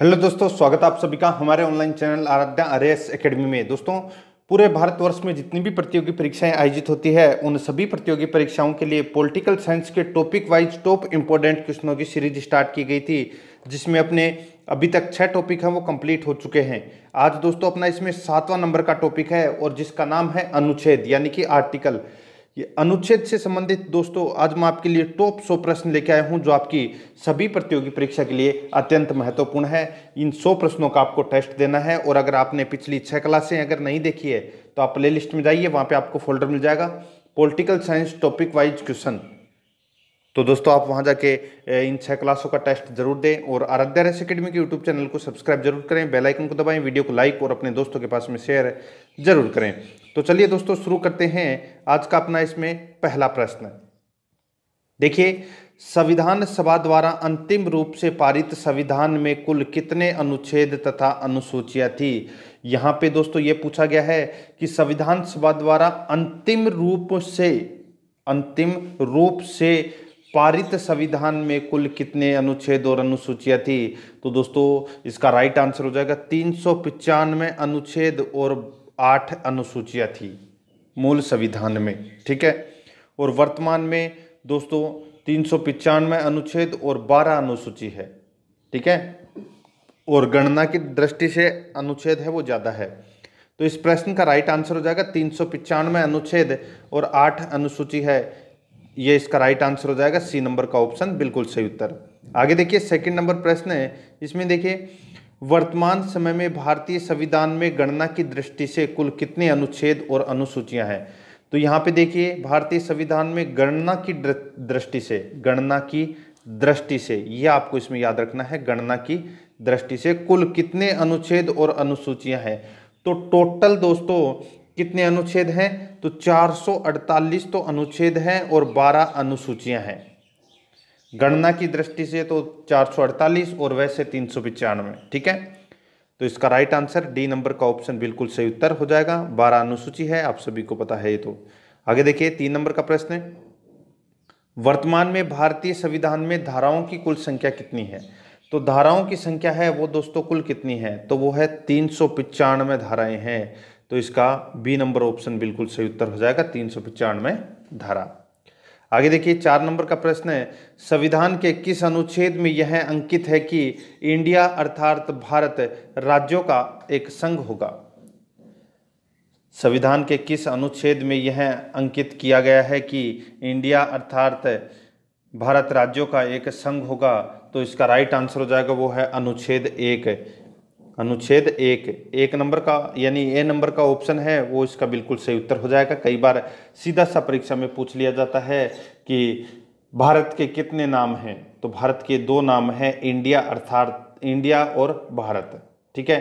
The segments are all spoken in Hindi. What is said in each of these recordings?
हेलो दोस्तों स्वागत आप सभी का हमारे online channel Aaradhya R S academy में दोस्तों पूरे भारतवर्ष में जितनी भी प्रतियोगी परीक्षाएं आयोजित होती है उन सभी प्रतियोगी परीक्षाओं के लिए पॉलिटिकल साइंस के टॉपिक वाइज टॉप इंपॉर्टेंट क्वेश्चनों की सीरीज स्टार्ट की गई थी जिसमें अपने अभी तक छः टॉपिक हैं वो कंप्लीट हो चुके हैं आज दोस्तों अपना इसमें सातवां नंबर का टॉपिक है और जिसका नाम है अनुच्छेद यानी कि आर्टिकल ये अनुच्छेद से संबंधित दोस्तों आज मैं आपके लिए टॉप सौ प्रश्न लेके आया हूँ जो आपकी सभी प्रतियोगी परीक्षा के लिए अत्यंत महत्वपूर्ण है इन सौ प्रश्नों का आपको टेस्ट देना है और अगर आपने पिछली छः क्लासें अगर नहीं देखी है तो आप प्ले लिस्ट में जाइए वहाँ पर आपको फोल्डर मिल जाएगा political science topic wise question तो दोस्तों आप वहां जाके इन छह क्लासों का टेस्ट जरूर दें और आराध्या रेस अकेडमी के यूट्यूब चैनल को सब्सक्राइब जरूर करें बेल आइकन को दबाएं वीडियो को लाइक और अपने दोस्तों के पास में शेयर जरूर करें तो चलिए दोस्तों शुरू करते हैं आज का अपना इसमें पहला प्रश्न देखिए संविधान सभा द्वारा अंतिम रूप से पारित संविधान में कुल कितने अनुच्छेद तथा अनुसूचियां थी यहां पे दोस्तों ये पूछा गया है कि संविधान सभा द्वारा अंतिम रूप से अंतिम रूप से पारित संविधान में कुल कितने अनुच्छेद और अनुसूचियां थी तो दोस्तों इसका राइट आंसर हो जाएगा तीन अनुच्छेद और आठ अनुसूचियाँ थी मूल संविधान में ठीक है और वर्तमान में दोस्तों तीन सौ पचानवे अनुच्छेद और बारह अनुसूची है ठीक है और गणना की दृष्टि से अनुच्छेद है वो ज़्यादा है तो इस प्रश्न का राइट आंसर हो जाएगा तीन सौ पचानवे अनुच्छेद और आठ अनुसूची है ये इसका राइट आंसर हो जाएगा सी नंबर का ऑप्शन बिल्कुल सही उत्तर आगे देखिए सेकंड नंबर प्रश्न है इसमें देखिए वर्तमान समय में भारतीय संविधान में गणना की दृष्टि से कुल कितने अनुच्छेद और अनुसूचियां हैं तो यहाँ पे देखिए भारतीय संविधान में गणना की दृष्टि से गणना की दृष्टि से यह आपको इसमें याद रखना है गणना की दृष्टि से कुल कितने अनुच्छेद और अनुसूचियां हैं तो टोटल दोस्तों कितने अनुच्छेद हैं तो 448 तो अनुच्छेद हैं और 12 अनुसूचियां हैं गणना की दृष्टि से तो चार और वैसे तीन ठीक है तो इसका राइट आंसर डी नंबर का ऑप्शन बिल्कुल सही उत्तर हो जाएगा बारह अनुसूची है आप सभी को पता है ये तो आगे देखिए तीन नंबर का प्रश्न है वर्तमान में भारतीय संविधान में धाराओं की कुल संख्या कितनी है तो धाराओं की संख्या है वो दोस्तों कुल कितनी है तो वो है तीन सौ पिचानवे धाराएं हैं तो इसका बी नंबर ऑप्शन बिल्कुल सही उत्तर हो जाएगा तीन सौ पिचानवे धारा आगे देखिए चार नंबर का प्रश्न है संविधान के किस अनुच्छेद में यह अंकित है कि इंडिया अर्थात भारत राज्यों का एक संघ होगा संविधान के किस अनुच्छेद में यह अंकित किया गया है कि इंडिया अर्थात भारत राज्यों का एक संघ होगा तो इसका राइट आंसर हो जाएगा वो है अनुच्छेद एक अनुच्छेद एक एक नंबर का यानी ए नंबर का ऑप्शन है वो इसका बिल्कुल सही उत्तर हो जाएगा कई बार सीधा सा परीक्षा में पूछ लिया जाता है कि भारत के कितने नाम हैं तो भारत के दो नाम हैं इंडिया अर्थात इंडिया और भारत ठीक है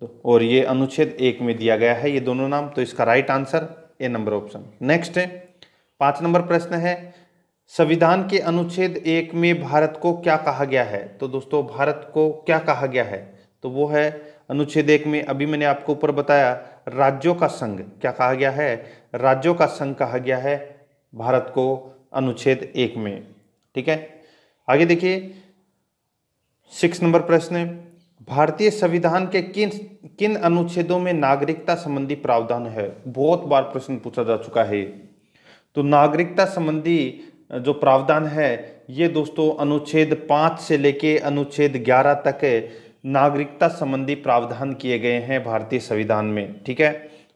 तो, और ये अनुच्छेद एक में दिया गया है ये दोनों नाम तो इसका right answer A number option next है पाँच नंबर प्रश्न है संविधान के अनुच्छेद एक में भारत को क्या कहा गया है तो दोस्तों भारत को क्या कहा गया है तो वो है अनुच्छेद एक में अभी मैंने आपको ऊपर बताया राज्यों का संघ क्या कहा गया है राज्यों का संघ कहा गया है भारत को अनुच्छेद एक में ठीक है आगे देखिए सिक्स नंबर प्रश्न भारतीय संविधान के किन किन अनुच्छेदों में नागरिकता संबंधी प्रावधान है बहुत बार प्रश्न पूछा जा चुका है तो नागरिकता संबंधी जो प्रावधान है ये दोस्तों अनुच्छेद पाँच से लेके अनुच्छेद ग्यारह तक है नागरिकता संबंधी प्रावधान किए गए हैं भारतीय संविधान में ठीक है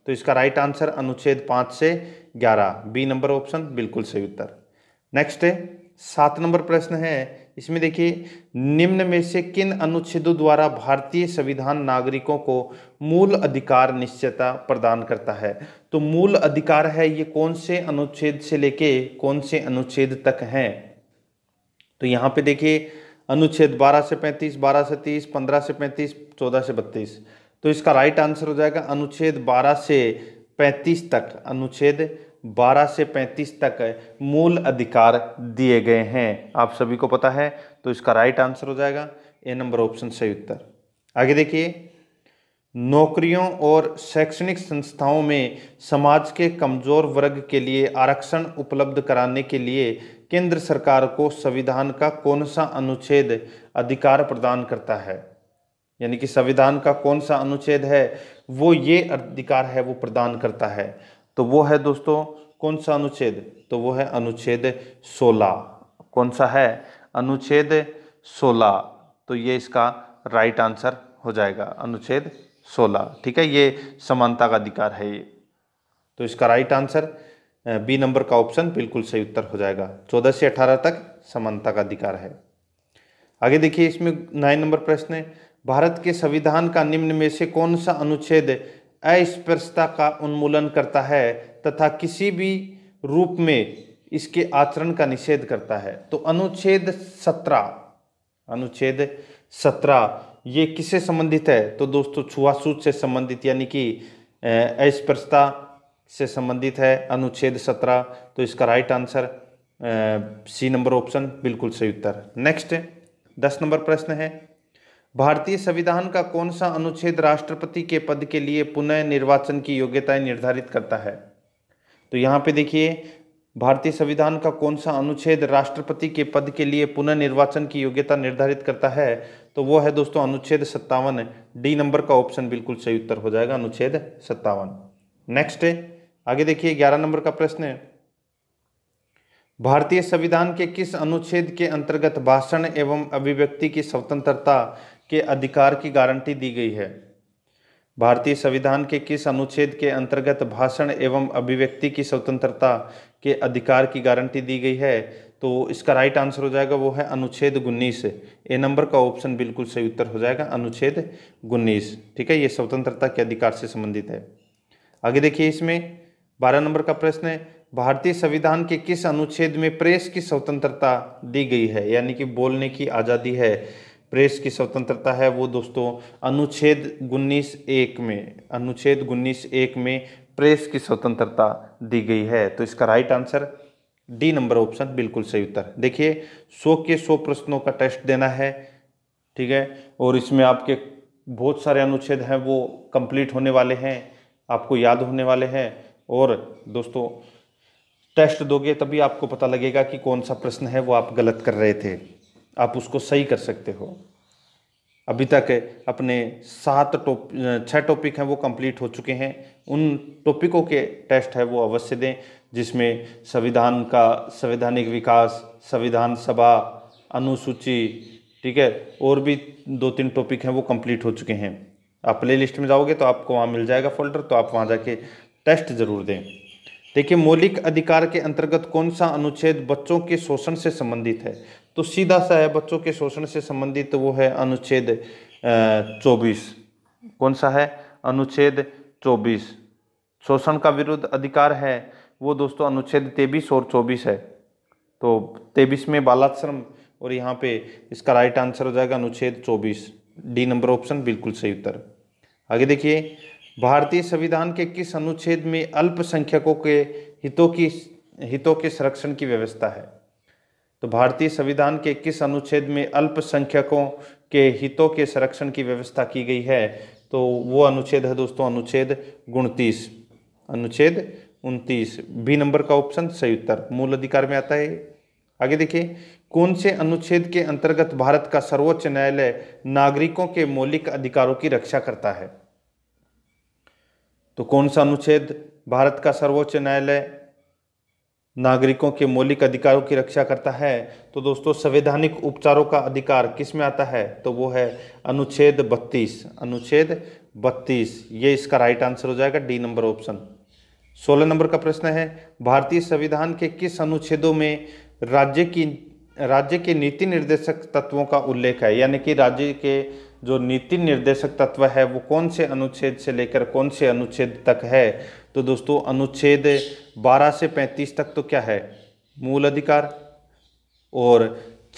तो इसका राइट आंसर अनुच्छेद पाँच से ग्यारह बी नंबर ऑप्शन बिल्कुल सही उत्तर नेक्स्ट है सात नंबर प्रश्न है इसमें देखिए निम्न में से किन अनुच्छेदों द्वारा भारतीय संविधान नागरिकों को मूल अधिकार निश्चयता प्रदान करता है तो मूल अधिकार है ये कौन से अनुच्छेद से लेके कौन से अनुच्छेद तक हैं तो यहाँ पे देखिए अनुच्छेद 12 से 35, 12 से 30, 15 से 35, 14 से 32 तो इसका राइट आंसर हो जाएगा अनुच्छेद 12 से 35 तक अनुच्छेद 12 से 35 तक मूल अधिकार दिए गए हैं आप सभी को पता है तो इसका राइट आंसर हो जाएगा ए नंबर ऑप्शन सही उत्तर आगे देखिए नौकरियों और शैक्षणिक संस्थाओं में समाज के कमजोर वर्ग के लिए आरक्षण उपलब्ध कराने के लिए केंद्र सरकार को संविधान का कौन सा अनुच्छेद अधिकार प्रदान करता है यानी कि संविधान का कौन सा अनुच्छेद है वो ये अधिकार है वो प्रदान करता है तो वो है दोस्तों कौन सा अनुच्छेद तो वो है अनुच्छेद 16 कौन सा है अनुच्छेद 16 तो ये इसका राइट आंसर हो जाएगा अनुच्छेद सोलह ठीक है ये समानता का अधिकार है ये तो इसका राइट आंसर बी नंबर का ऑप्शन बिल्कुल सही उत्तर हो जाएगा चौदह से अठारह तक समानता का अधिकार है आगे देखिए इसमें नाइन नंबर प्रश्न है भारत के संविधान का निम्न में से कौन सा अनुच्छेद अस्पृशता का उन्मूलन करता है तथा किसी भी रूप में इसके आचरण का निषेध करता है तो अनुच्छेद सत्रह अनुच्छेद सत्रह ये किससे संबंधित है तो दोस्तों छुआछूत से संबंधित यानी कि अस्पृश्यता से संबंधित है अनुच्छेद सत्रह तो इसका right answer C number option बिल्कुल सही उत्तर नेक्स्ट दस नंबर प्रश्न है भारतीय संविधान का कौन सा अनुच्छेद राष्ट्रपति के पद के लिए पुनः निर्वाचन की योग्यताएं निर्धारित करता है तो यहाँ पे देखिए भारतीय संविधान का कौन सा अनुच्छेद राष्ट्रपति के पद के लिए पुनः निर्वाचन की योग्यता निर्धारित करता है तो वो है दोस्तों अनुच्छेद सत्तावन है डी नंबर का ऑप्शन बिल्कुल सही उत्तर हो जाएगा अनुच्छेद सत्तावन नेक्स्ट है आगे देखिए ग्यारह नंबर का प्रश्न है भारतीय संविधान के किस अनुच्छेद के अंतर्गत भाषण एवं अभिव्यक्ति की स्वतंत्रता के अधिकार की गारंटी दी गई है भारतीय संविधान के किस अनुच्छेद के अंतर्गत भाषण एवं अभिव्यक्ति की स्वतंत्रता के अधिकार की गारंटी दी गई है तो इसका राइट आंसर हो जाएगा वो है अनुच्छेद उन्नीस ए नंबर का ऑप्शन बिल्कुल सही उत्तर हो जाएगा अनुच्छेद उन्नीस ठीक है ये स्वतंत्रता के अधिकार से संबंधित है आगे देखिए इसमें बारह नंबर का प्रश्न है भारतीय संविधान के किस अनुच्छेद में प्रेस की स्वतंत्रता दी गई है यानी कि बोलने की आज़ादी है प्रेस की स्वतंत्रता है वो दोस्तों अनुच्छेद उन्नीस एक में अनुच्छेद उन्नीस एक में प्रेस की स्वतंत्रता दी गई है तो इसका right answer D number option बिल्कुल सही उत्तर देखिए सौ के सौ प्रश्नों का टेस्ट देना है ठीक है और इसमें आपके बहुत सारे अनुच्छेद हैं वो कंप्लीट होने वाले हैं आपको याद होने वाले हैं और दोस्तों टेस्ट दोगे तभी आपको पता लगेगा कि कौन सा प्रश्न है वो आप गलत कर रहे थे आप उसको सही कर सकते हो अभी तक अपने सात टॉप छः टॉपिक हैं वो कंप्लीट हो चुके हैं उन टॉपिकों के टेस्ट है वो अवश्य दें जिसमें संविधान का संवैधानिक विकास संविधान सभा अनुसूची ठीक है और भी दो तीन टॉपिक हैं वो कंप्लीट हो चुके हैं आप प्ले लिस्ट में जाओगे तो आपको वहाँ मिल जाएगा फोल्डर तो आप वहाँ जाके टेस्ट जरूर दें देखिए मौलिक अधिकार के अंतर्गत कौन सा अनुच्छेद बच्चों के शोषण से संबंधित है तो सीधा सा है बच्चों के शोषण से संबंधित वो है अनुच्छेद चौबीस कौन सा है अनुच्छेद चौबीस शोषण का विरुद्ध अधिकार है वो दोस्तों अनुच्छेद तेबिस और चौबीस है तो तेबिस में बालाश्रम और यहाँ पे इसका राइट आंसर हो जाएगा अनुच्छेद चौबीस डी नंबर ऑप्शन बिल्कुल सही उत्तर आगे देखिए भारतीय संविधान के किस अनुच्छेद में अल्पसंख्यकों के हितों की हितों के संरक्षण की व्यवस्था है तो भारतीय संविधान के किस अनुच्छेद में अल्पसंख्यकों के हितों के संरक्षण की व्यवस्था की गई है तो वो अनुच्छेद है दोस्तों अनुच्छेद गुणतीस अनुच्छेद उनतीस बी नंबर का ऑप्शन सही उत्तर मूल अधिकार में आता है आगे देखिए कौन से अनुच्छेद के अंतर्गत भारत का सर्वोच्च न्यायालय नागरिकों के मौलिक अधिकारों की रक्षा करता है तो कौन सा अनुच्छेद भारत का सर्वोच्च न्यायालय नागरिकों के मौलिक अधिकारों की रक्षा करता है तो दोस्तों संवैधानिक उपचारों का अधिकार किस में आता है तो वो है अनुच्छेद 32 अनुच्छेद 32 ये इसका राइट आंसर हो जाएगा डी नंबर ऑप्शन सोलह नंबर का प्रश्न है भारतीय संविधान के किस अनुच्छेदों में राज्य की राज्य के नीति निर्देशक तत्वों का उल्लेख है यानी कि राज्य के जो नीति निर्देशक तत्व है वो कौन से अनुच्छेद से लेकर कौन से अनुच्छेद तक है तो दोस्तों अनुच्छेद 12 से 35 तक तो क्या है मूल अधिकार और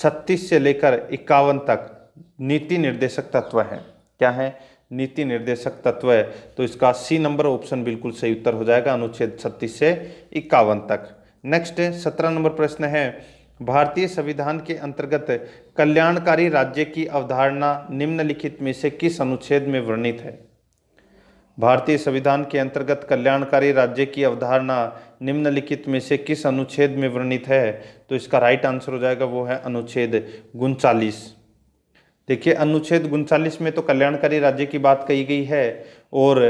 36 से लेकर इक्यावन तक नीति निर्देशक तत्व है क्या है नीति निर्देशक तत्व है तो इसका सी नंबर ऑप्शन बिल्कुल सही उत्तर हो जाएगा अनुच्छेद छत्तीस से इक्यावन तक नेक्स्ट सत्रह नंबर प्रश्न है भारतीय संविधान के अंतर्गत कल्याणकारी राज्य की अवधारणा निम्नलिखित में से किस अनुच्छेद में वर्णित है भारतीय संविधान के अंतर्गत कल्याणकारी राज्य की अवधारणा निम्नलिखित में से किस अनुच्छेद में वर्णित है तो इसका राइट आंसर हो जाएगा वो है अनुच्छेद उनचालीस देखिए अनुच्छेद उनचालीस में तो कल्याणकारी राज्य की बात कही गई है और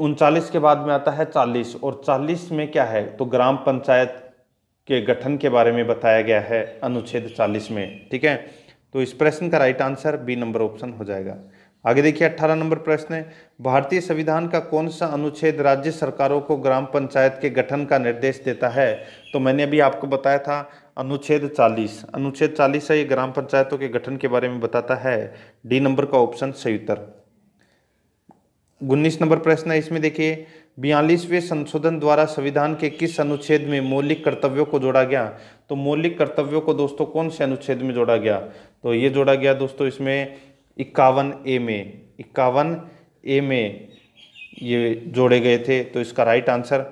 उनचालीस के बाद में आता है चालीस और चालीस में क्या है तो ग्राम पंचायत के गठन के बारे में बताया गया है अनुच्छेद चालीस में ठीक है तो इस प्रश्न का right answer B number option हो जाएगा आगे देखिए अट्ठारह नंबर प्रश्न है भारतीय संविधान का कौन सा अनुच्छेद राज्य सरकारों को ग्राम पंचायत के गठन का निर्देश देता है तो मैंने अभी आपको बताया था अनुच्छेद 40 अनुच्छेद 40 है ये ग्राम पंचायतों के गठन के बारे में बताता है डी नंबर का ऑप्शन सही उत्तर उन्नीस नंबर प्रश्न है इसमें देखिए बयालीसवें संशोधन द्वारा संविधान के किस अनुच्छेद में मौलिक कर्तव्यों को जोड़ा गया तो मौलिक कर्तव्यों को दोस्तों कौन से अनुच्छेद में जोड़ा गया तो ये जोड़ा गया दोस्तों इसमें इक्यावन ए में इक्यावन ए में ये जोड़े गए थे तो इसका राइट आंसर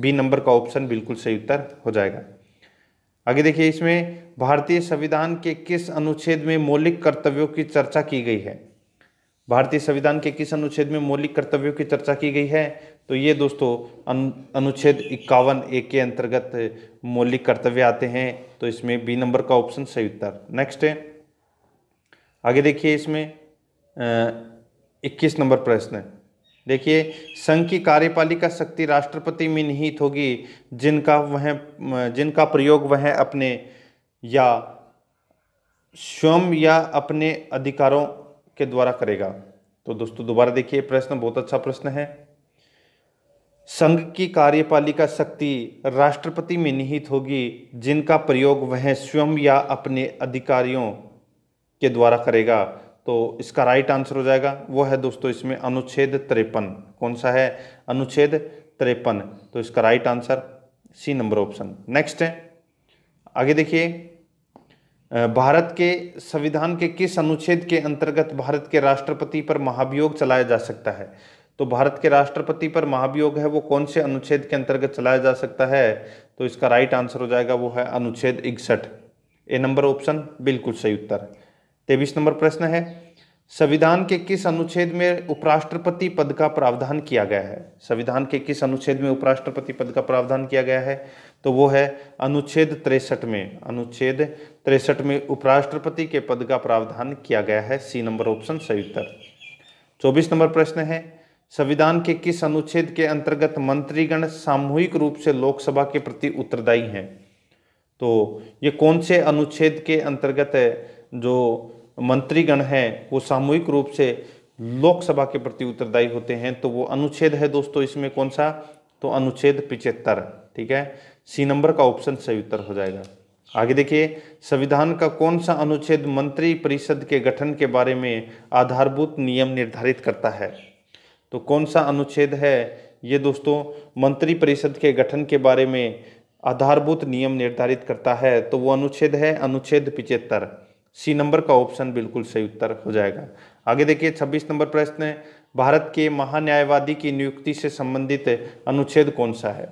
बी नंबर का ऑप्शन बिल्कुल सही उत्तर हो जाएगा आगे देखिए इसमें भारतीय संविधान के किस अनुच्छेद में मौलिक कर्तव्यों की चर्चा की गई है भारतीय संविधान के किस अनुच्छेद में मौलिक कर्तव्यों की चर्चा की गई है तो ये दोस्तों अनुच्छेद इक्यावन ए के अंतर्गत मौलिक कर्तव्य आते हैं तो इसमें बी नंबर का ऑप्शन सही उत्तर नेक्स्ट है आगे देखिए इसमें इक्कीस नंबर प्रश्न है देखिए संघ की कार्यपालिका शक्ति राष्ट्रपति में निहित होगी जिनका वह जिनका प्रयोग वह अपने या स्वयं या अपने अधिकारों के द्वारा करेगा तो दोस्तों दोबारा देखिए प्रश्न बहुत अच्छा प्रश्न है संघ की कार्यपालिका शक्ति राष्ट्रपति में निहित होगी जिनका प्रयोग वह स्वयं या अपने अधिकारियों के द्वारा करेगा तो इसका राइट आंसर हो जाएगा वो है दोस्तों इसमें अनुच्छेद त्रेपन कौन सा है अनुच्छेद त्रेपन तो इसका right answer C number option next है आगे देखिए भारत के संविधान के किस अनुच्छेद के अंतर्गत भारत के राष्ट्रपति पर महाभियोग चलाया जा सकता है तो भारत के राष्ट्रपति पर महाभियोग है वो कौन से अनुच्छेद के अंतर्गत चलाया जा सकता है तो इसका राइट आंसर हो जाएगा वो है अनुच्छेद इकसठ ए नंबर ऑप्शन बिल्कुल सही उत्तर है तेईस नंबर प्रश्न है संविधान के किस अनुच्छेद में उपराष्ट्रपति पद का प्रावधान किया गया है संविधान के किस अनुच्छेद में उपराष्ट्रपति पद का प्रावधान किया गया है तो वो है अनुच्छेद तिरसठ में अनुच्छेद तिरसठ में उपराष्ट्रपति के पद का प्रावधान किया गया है सी नंबर ऑप्शन सही उत्तर चौबीस नंबर प्रश्न है संविधान के किस अनुच्छेद के अंतर्गत मंत्रीगण सामूहिक रूप से लोकसभा के प्रति उत्तरदायी हैं तो ये कौन से अनुच्छेद के अंतर्गत है जो मंत्रीगण हैं वो सामूहिक रूप से लोकसभा के प्रति उत्तरदायी होते हैं तो वो अनुच्छेद है दोस्तों इसमें कौन सा तो अनुच्छेद पिचहत्तर ठीक है सी नंबर का ऑप्शन सही उत्तर हो जाएगा आगे देखिए संविधान का कौन सा अनुच्छेद मंत्री परिषद के गठन के बारे में आधारभूत नियम निर्धारित करता है तो कौन सा अनुच्छेद है ये दोस्तों मंत्री परिषद के गठन के बारे में आधारभूत नियम निर्धारित करता है तो वो अनुच्छेद है अनुच्छेद पिचहत्तर सी नंबर का ऑप्शन बिल्कुल सही उत्तर हो जाएगा आगे देखिए 26 नंबर प्रश्न है भारत के महान्यायवादी की नियुक्ति से संबंधित अनुच्छेद कौन सा है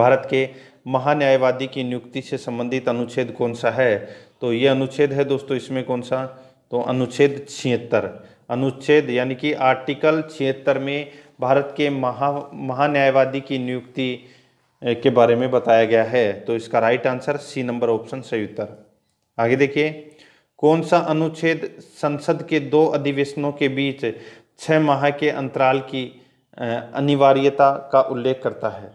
भारत के महान्यायवादी की नियुक्ति से संबंधित अनुच्छेद कौन सा है तो ये अनुच्छेद है दोस्तों इसमें कौन सा तो अनुच्छेद छिहत्तर अनुच्छेद यानी कि आर्टिकल छिहत्तर में भारत के महा महान्यायवादी की नियुक्ति के बारे में बताया गया है तो इसका right answer C number option सही उत्तर आगे देखिए कौन सा अनुच्छेद संसद के दो अधिवेशनों के बीच छः माह के अंतराल की अनिवार्यता का उल्लेख करता है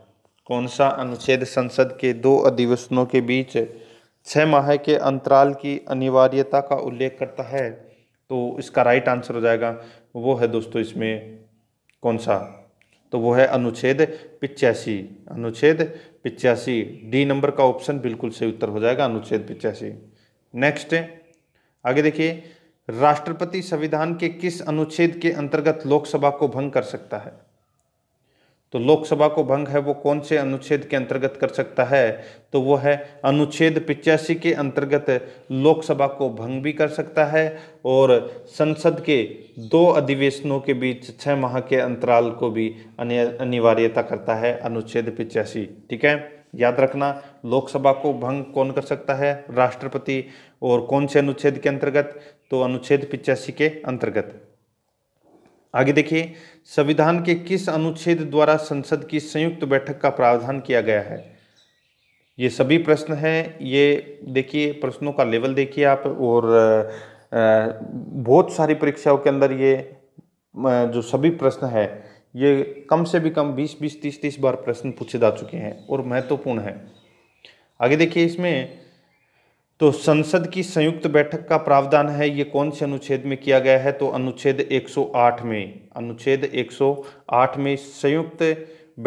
कौन सा अनुच्छेद संसद के दो अधिवेशनों के बीच छः माह के अंतराल की अनिवार्यता का उल्लेख करता है तो इसका राइट आंसर हो जाएगा वो है दोस्तों इसमें कौन सा तो वो है अनुच्छेद पिचासी अनुच्छेद पिचासी डी नंबर का ऑप्शन बिल्कुल सही उत्तर हो जाएगा अनुच्छेद पिचासी नेक्स्ट आगे देखिए राष्ट्रपति संविधान के किस अनुच्छेद के अंतर्गत लोकसभा को भंग कर सकता है तो लोकसभा को भंग है वो कौन से अनुच्छेद के अंतर्गत कर सकता है तो वो है अनुच्छेद पिचासी के अंतर्गत लोकसभा को भंग भी कर सकता है और संसद के दो अधिवेशनों के बीच छः माह के अंतराल को भी अनिवार्यता करता है अनुच्छेद पिचासी ठीक है याद रखना लोकसभा को भंग कौन कर सकता है राष्ट्रपति और कौन से अनुच्छेद के अंतर्गत तो अनुच्छेद पिचासी के अंतर्गत आगे देखिए संविधान के किस अनुच्छेद द्वारा संसद की संयुक्त बैठक का प्रावधान किया गया है ये सभी प्रश्न हैं ये देखिए प्रश्नों का लेवल देखिए आप और बहुत सारी परीक्षाओं के अंदर ये जो सभी प्रश्न है ये कम से भी कम 20 20 30 30 बार प्रश्न पूछे जा चुके हैं और महत्वपूर्ण है आगे देखिए इसमें तो संसद की संयुक्त बैठक का प्रावधान है ये कौन से अनुच्छेद में किया गया है तो अनुच्छेद 108 में अनुच्छेद 108 में संयुक्त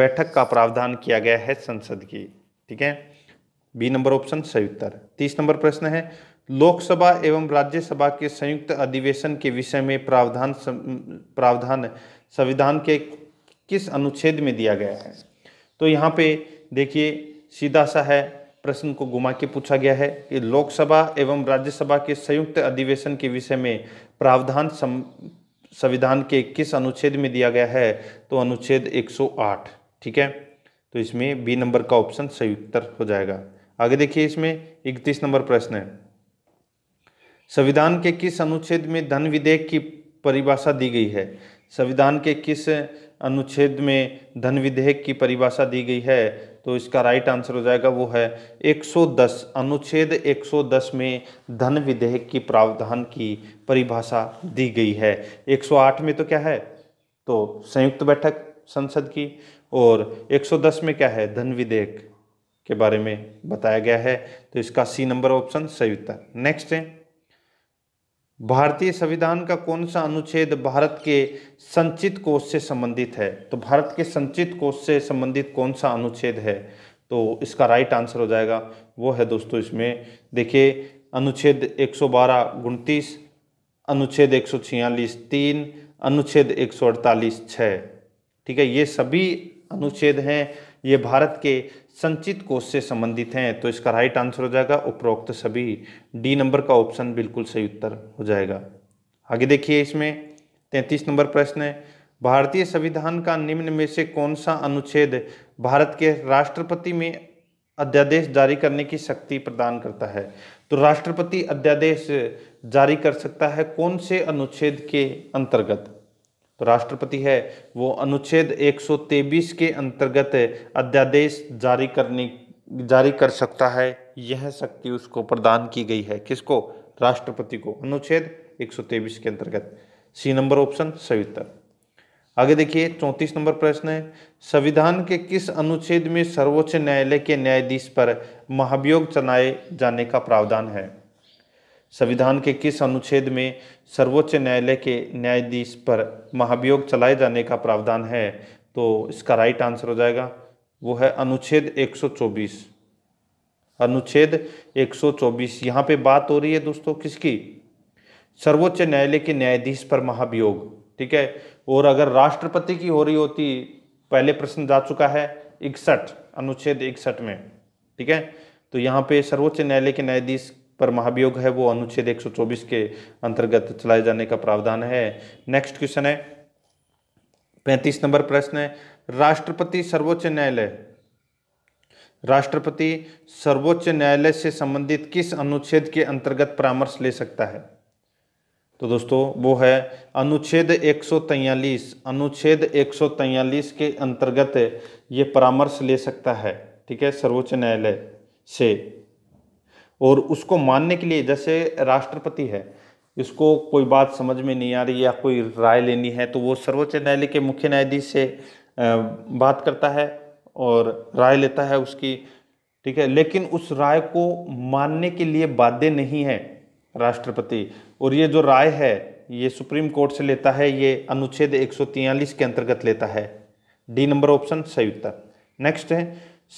बैठक का प्रावधान किया गया है संसद की ठीक है बी नंबर ऑप्शन सही उत्तर तीस नंबर प्रश्न है लोकसभा एवं राज्यसभा के संयुक्त अधिवेशन के विषय में प्रावधान प्रावधान संविधान के किस अनुच्छेद में दिया गया है तो यहाँ पे देखिए सीधा सा है प्रश्न को घुमा के पूछा गया है कि लोकसभा एवं राज्यसभा के संयुक्त अधिवेशन के विषय में प्रावधान संविधान के किस अनुच्छेद में दिया गया है तो अनुच्छेद 108 ठीक है तो इसमें बी नंबर का ऑप्शन सही उत्तर हो जाएगा आगे देखिए इसमें इकतीस नंबर प्रश्न है संविधान के किस अनुच्छेद में धन विधेयक की परिभाषा दी गई है संविधान के किस अनुच्छेद में धन विधेयक की परिभाषा दी गई है तो इसका राइट आंसर हो जाएगा वो है 110 अनुच्छेद 110 में धन विधेयक की प्रावधान की परिभाषा दी गई है 108 में तो क्या है तो संयुक्त बैठक संसद की और 110 में क्या है धन विधेयक के बारे में बताया गया है तो इसका सी नंबर ऑप्शन सही उत्तर नेक्स्ट है भारतीय संविधान का कौन सा अनुच्छेद भारत के संचित कोष से संबंधित है तो भारत के संचित कोष से संबंधित कौन सा अनुच्छेद है तो इसका राइट आंसर हो जाएगा वो है दोस्तों इसमें देखिए अनुच्छेद 112 सौ अनुच्छेद एक सौ तीन अनुच्छेद एक सौ ठीक है ये सभी अनुच्छेद हैं ये भारत के संचित कोष से संबंधित हैं तो इसका राइट आंसर हो जाएगा उपरोक्त सभी डी नंबर का ऑप्शन बिल्कुल सही उत्तर हो जाएगा आगे देखिए इसमें तैंतीस नंबर प्रश्न है भारतीय संविधान का निम्न में से कौन सा अनुच्छेद भारत के राष्ट्रपति में अध्यादेश जारी करने की शक्ति प्रदान करता है तो राष्ट्रपति अध्यादेश जारी कर सकता है कौन से अनुच्छेद के अंतर्गत तो राष्ट्रपति है वो अनुच्छेद 123 के अंतर्गत अध्यादेश जारी करने जारी कर सकता है यह शक्ति उसको प्रदान की गई है किसको राष्ट्रपति को अनुच्छेद 123 के अंतर्गत सी नंबर ऑप्शन सही उत्तर आगे देखिए चौंतीस नंबर प्रश्न है संविधान के किस अनुच्छेद में सर्वोच्च न्यायालय के न्यायाधीश पर महाभियोग चलाए जाने का प्रावधान है संविधान के किस अनुच्छेद में सर्वोच्च न्यायालय के न्यायाधीश पर महाभियोग चलाए जाने का प्रावधान है तो इसका राइट आंसर हो जाएगा वो है अनुच्छेद 124 अनुच्छेद 124 यहाँ पे बात हो रही है दोस्तों किसकी सर्वोच्च न्यायालय के न्यायाधीश पर महाभियोग ठीक है और अगर राष्ट्रपति की हो रही होती पहले प्रश्न जा चुका है इकसठ अनुच्छेद इकसठ में ठीक है तो यहाँ पे सर्वोच्च न्यायालय के न्यायाधीश पर महाभियोग है वो अनुच्छेद 124 के अंतर्गत चलाए जाने का प्रावधान है नेक्स्ट क्वेश्चन है पैंतीस नंबर प्रश्न है राष्ट्रपति सर्वोच्च न्यायालय राष्ट्रपति सर्वोच्च न्यायालय से संबंधित किस अनुच्छेद के अंतर्गत परामर्श ले सकता है तो दोस्तों वो है अनुच्छेद एक अनुच्छेद एक के अंतर्गत ये परामर्श ले सकता है ठीक है सर्वोच्च न्यायालय से और उसको मानने के लिए जैसे राष्ट्रपति है इसको कोई बात समझ में नहीं आ रही या कोई राय लेनी है तो वो सर्वोच्च न्यायालय के मुख्य न्यायाधीश से बात करता है और राय लेता है उसकी ठीक है लेकिन उस राय को मानने के लिए बाध्य नहीं है राष्ट्रपति और ये जो राय है ये सुप्रीम कोर्ट से लेता है ये अनुच्छेद एक के अंतर्गत लेता है डी नंबर ऑप्शन सही उत्तर नेक्स्ट है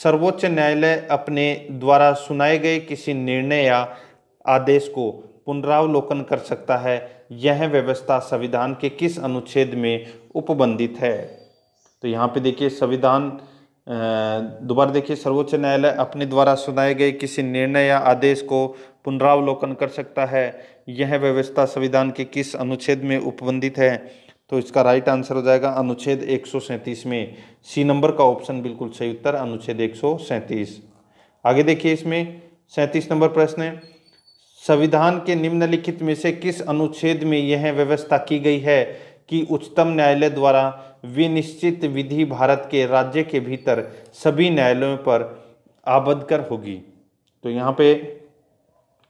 सर्वोच्च न्यायालय अपने द्वारा सुनाए गए किसी निर्णय या आदेश को पुनरावलोकन कर सकता है यह व्यवस्था संविधान के किस अनुच्छेद में उपबंधित है तो यहाँ पे देखिए संविधान दोबारा देखिए सर्वोच्च न्यायालय अपने द्वारा सुनाए गए किसी निर्णय या आदेश को पुनरावलोकन कर सकता है यह व्यवस्था संविधान के किस अनुच्छेद में उपबंधित है तो इसका राइट आंसर हो जाएगा अनुच्छेद एक में सी नंबर का ऑप्शन बिल्कुल सही उत्तर अनुच्छेद एक आगे देखिए इसमें सैंतीस नंबर प्रश्न है संविधान के निम्नलिखित में से किस अनुच्छेद में यह व्यवस्था की गई है कि उच्चतम न्यायालय द्वारा विनिश्चित विधि भारत के राज्य के भीतर सभी न्यायालयों पर आबद्ध कर होगी तो यहाँ पे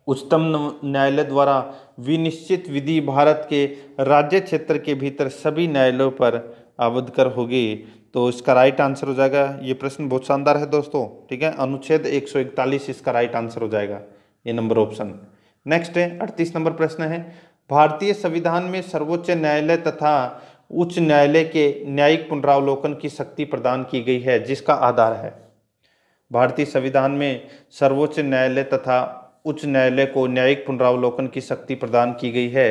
उच्चतम न्यायालय द्वारा विनिश्चित विधि भारत के राज्य क्षेत्र के भीतर सभी न्यायालयों पर आबद्ध कर होगी तो इसका राइट आंसर हो जाएगा ये प्रश्न बहुत शानदार है दोस्तों ठीक है अनुच्छेद 141 इसका राइट आंसर हो जाएगा ये नंबर ऑप्शन नेक्स्ट है अड़तीस नंबर प्रश्न है भारतीय संविधान में सर्वोच्च न्यायालय तथा उच्च न्यायालय के न्यायिक पुनरावलोकन की शक्ति प्रदान की गई है जिसका आधार है भारतीय संविधान में सर्वोच्च न्यायालय तथा उच्च न्यायालय को न्यायिक पुनरावलोकन की शक्ति प्रदान की गई है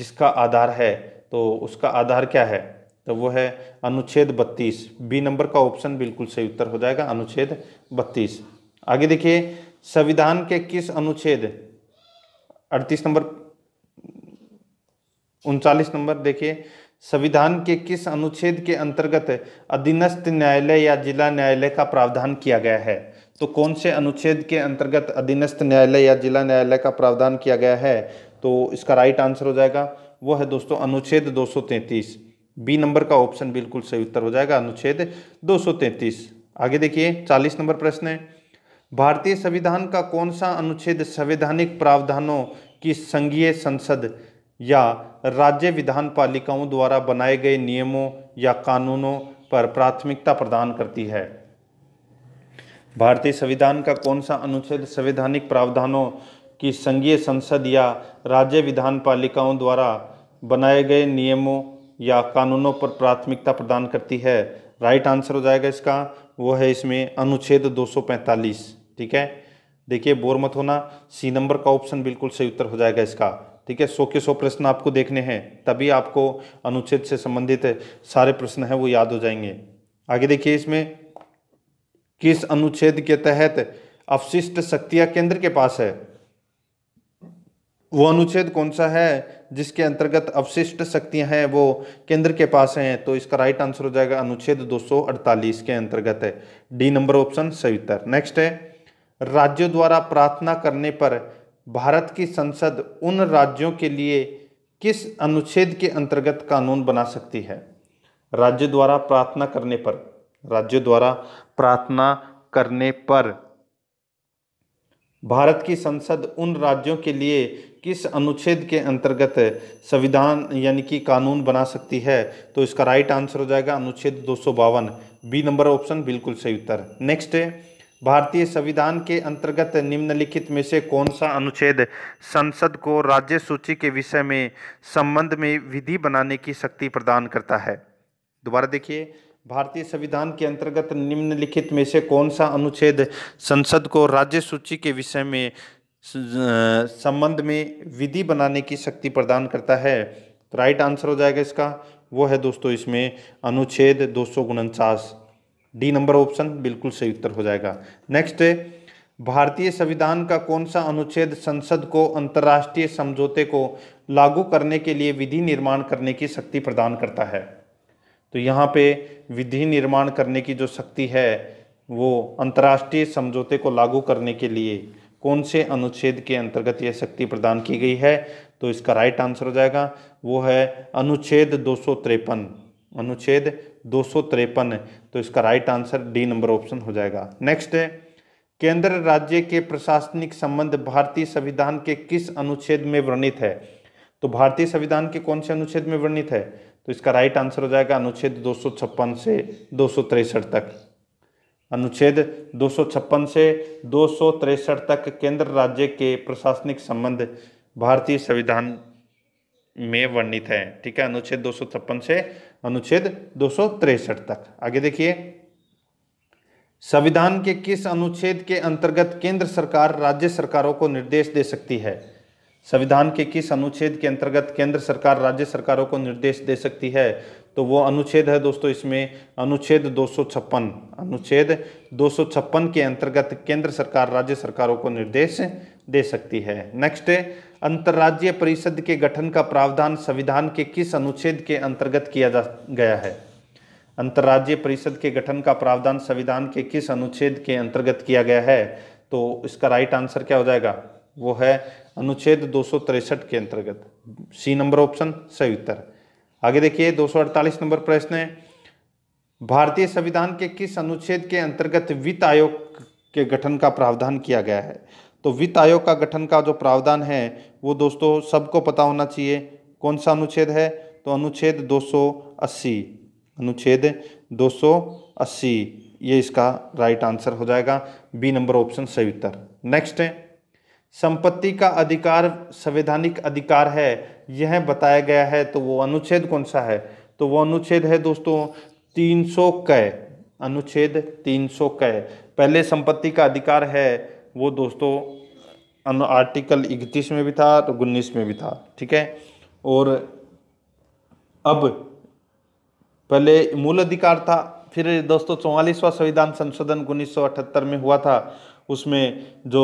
जिसका आधार है तो उसका आधार क्या है तो वो है अनुच्छेद 32 बी नंबर का ऑप्शन बिल्कुल सही उत्तर हो जाएगा अनुच्छेद 32 आगे देखिए संविधान के किस अनुच्छेद 38 नंबर उनचालीस नंबर देखिए संविधान के किस अनुच्छेद के अंतर्गत अधीनस्थ न्यायालय या जिला न्यायालय का प्रावधान किया गया है तो कौन से अनुच्छेद के अंतर्गत अधीनस्थ न्यायालय या जिला न्यायालय का प्रावधान किया गया है तो इसका राइट आंसर हो जाएगा वो है दोस्तों अनुच्छेद 233 बी नंबर का ऑप्शन बिल्कुल सही उत्तर हो जाएगा अनुच्छेद 233 आगे देखिए 40 नंबर प्रश्न है भारतीय संविधान का कौन सा अनुच्छेद संवैधानिक प्रावधानों की संघीय संसद या राज्य विधान पालिकाओं द्वारा बनाए गए नियमों या कानूनों पर प्राथमिकता प्रदान करती है भारतीय संविधान का कौन सा अनुच्छेद संवैधानिक प्रावधानों की संघीय संसद या राज्य विधान पालिकाओं द्वारा बनाए गए नियमों या कानूनों पर प्राथमिकता प्रदान करती है राइट आंसर हो जाएगा इसका वो है इसमें अनुच्छेद 245 ठीक है देखिए बोर मत होना सी नंबर का ऑप्शन बिल्कुल सही उत्तर हो जाएगा इसका ठीक है सौ के सौ प्रश्न आपको देखने हैं तभी आपको अनुच्छेद से संबंधित सारे प्रश्न हैं वो याद हो जाएंगे आगे देखिए इसमें किस अनुच्छेद के तहत अवशिष्ट शक्तियां केंद्र के पास है वो अनुच्छेद कौन सा है जिसके अंतर्गत अवशिष्ट शक्तियां हैं वो केंद्र के पास हैं तो इसका राइट आंसर हो जाएगा अनुच्छेद 248 के अंतर्गत है डी नंबर ऑप्शन सही उत्तर नेक्स्ट है राज्यों द्वारा प्रार्थना करने पर भारत की संसद उन राज्यों के लिए किस अनुच्छेद के अंतर्गत कानून बना सकती है राज्य द्वारा प्रार्थना करने पर राज्यों द्वारा प्रार्थना करने पर भारत की संसद उन राज्यों के लिए किस अनुच्छेद के अंतर्गत संविधान यानी कि कानून बना सकती है तो इसका राइट आंसर हो जाएगा अनुच्छेद दो बी नंबर ऑप्शन बिल्कुल सही उत्तर नेक्स्ट है भारतीय संविधान के अंतर्गत निम्नलिखित में से कौन सा अनुच्छेद संसद को राज्य सूची के विषय में संबंध में विधि बनाने की शक्ति प्रदान करता है दोबारा देखिए भारतीय संविधान के अंतर्गत निम्नलिखित में से कौन सा अनुच्छेद संसद को राज्य सूची के विषय में संबंध में विधि बनाने की शक्ति प्रदान करता है तो राइट आंसर हो जाएगा इसका वो है दोस्तों इसमें अनुच्छेद दो डी नंबर ऑप्शन बिल्कुल सही उत्तर हो जाएगा नेक्स्ट भारतीय संविधान का कौन सा अनुच्छेद संसद को अंतर्राष्ट्रीय समझौते को लागू करने के लिए विधि निर्माण करने की शक्ति प्रदान करता है तो यहाँ पे विधि निर्माण करने की जो शक्ति है वो अंतर्राष्ट्रीय समझौते को लागू करने के लिए कौन से अनुच्छेद के अंतर्गत यह शक्ति प्रदान की गई है तो इसका राइट आंसर हो जाएगा वो है अनुच्छेद दो अनुच्छेद दो तो इसका right answer D number option हो जाएगा नेक्स्ट है केंद्र राज्य के प्रशासनिक संबंध भारतीय संविधान के किस अनुच्छेद में वर्णित है तो भारतीय संविधान के कौन से अनुच्छेद में वर्णित है तो इसका राइट आंसर हो जाएगा अनुच्छेद दो से दो तक अनुच्छेद दो से दो तक केंद्र राज्य के प्रशासनिक संबंध भारतीय संविधान में वर्णित है ठीक है अनुच्छेद दो से अनुच्छेद दो तक आगे देखिए संविधान के किस अनुच्छेद के अंतर्गत केंद्र सरकार राज्य सरकारों को निर्देश दे सकती है संविधान के किस अनुच्छेद के अंतर्गत केंद्र सरकार राज्य सरकारों को निर्देश दे सकती है तो वो अनुच्छेद है दोस्तों इसमें अनुच्छेद दो अनुच्छेद दो के अंतर्गत केंद्र सरकार राज्य सरकारों को निर्देश दे सकती है नेक्स्ट अंतर्राज्यीय परिषद के गठन का प्रावधान संविधान के किस अनुच्छेद के अंतर्गत किया जा गया है अंतर्राज्यीय परिषद के गठन का प्रावधान संविधान के किस अनुच्छेद के अंतर्गत किया गया है तो इसका राइट आंसर क्या हो जाएगा वो है अनुच्छेद दो के अंतर्गत सी नंबर ऑप्शन सही उत्तर आगे देखिए 248 नंबर प्रश्न है भारतीय संविधान के किस अनुच्छेद के अंतर्गत वित्त आयोग के गठन का प्रावधान किया गया है तो वित्त आयोग का गठन का जो प्रावधान है वो दोस्तों सबको पता होना चाहिए कौन सा अनुच्छेद है तो अनुच्छेद 280 अनुच्छेद 280 ये इसका राइट आंसर हो जाएगा बी नंबर ऑप्शन सही उत्तर नेक्स्ट है संपत्ति का अधिकार संवैधानिक अधिकार है यह बताया गया है तो वो अनुच्छेद कौन सा है तो वो अनुच्छेद है दोस्तों तीन सौ कै अनुच्छेद तीन सौ कै पहले संपत्ति का अधिकार है वो दोस्तों अनु आर्टिकल इकतीस में भी था और तो उन्नीस में भी था ठीक है और अब पहले मूल अधिकार था फिर दोस्तों चौवालीसवां संविधान संशोधन उन्नीस में हुआ था उसमें जो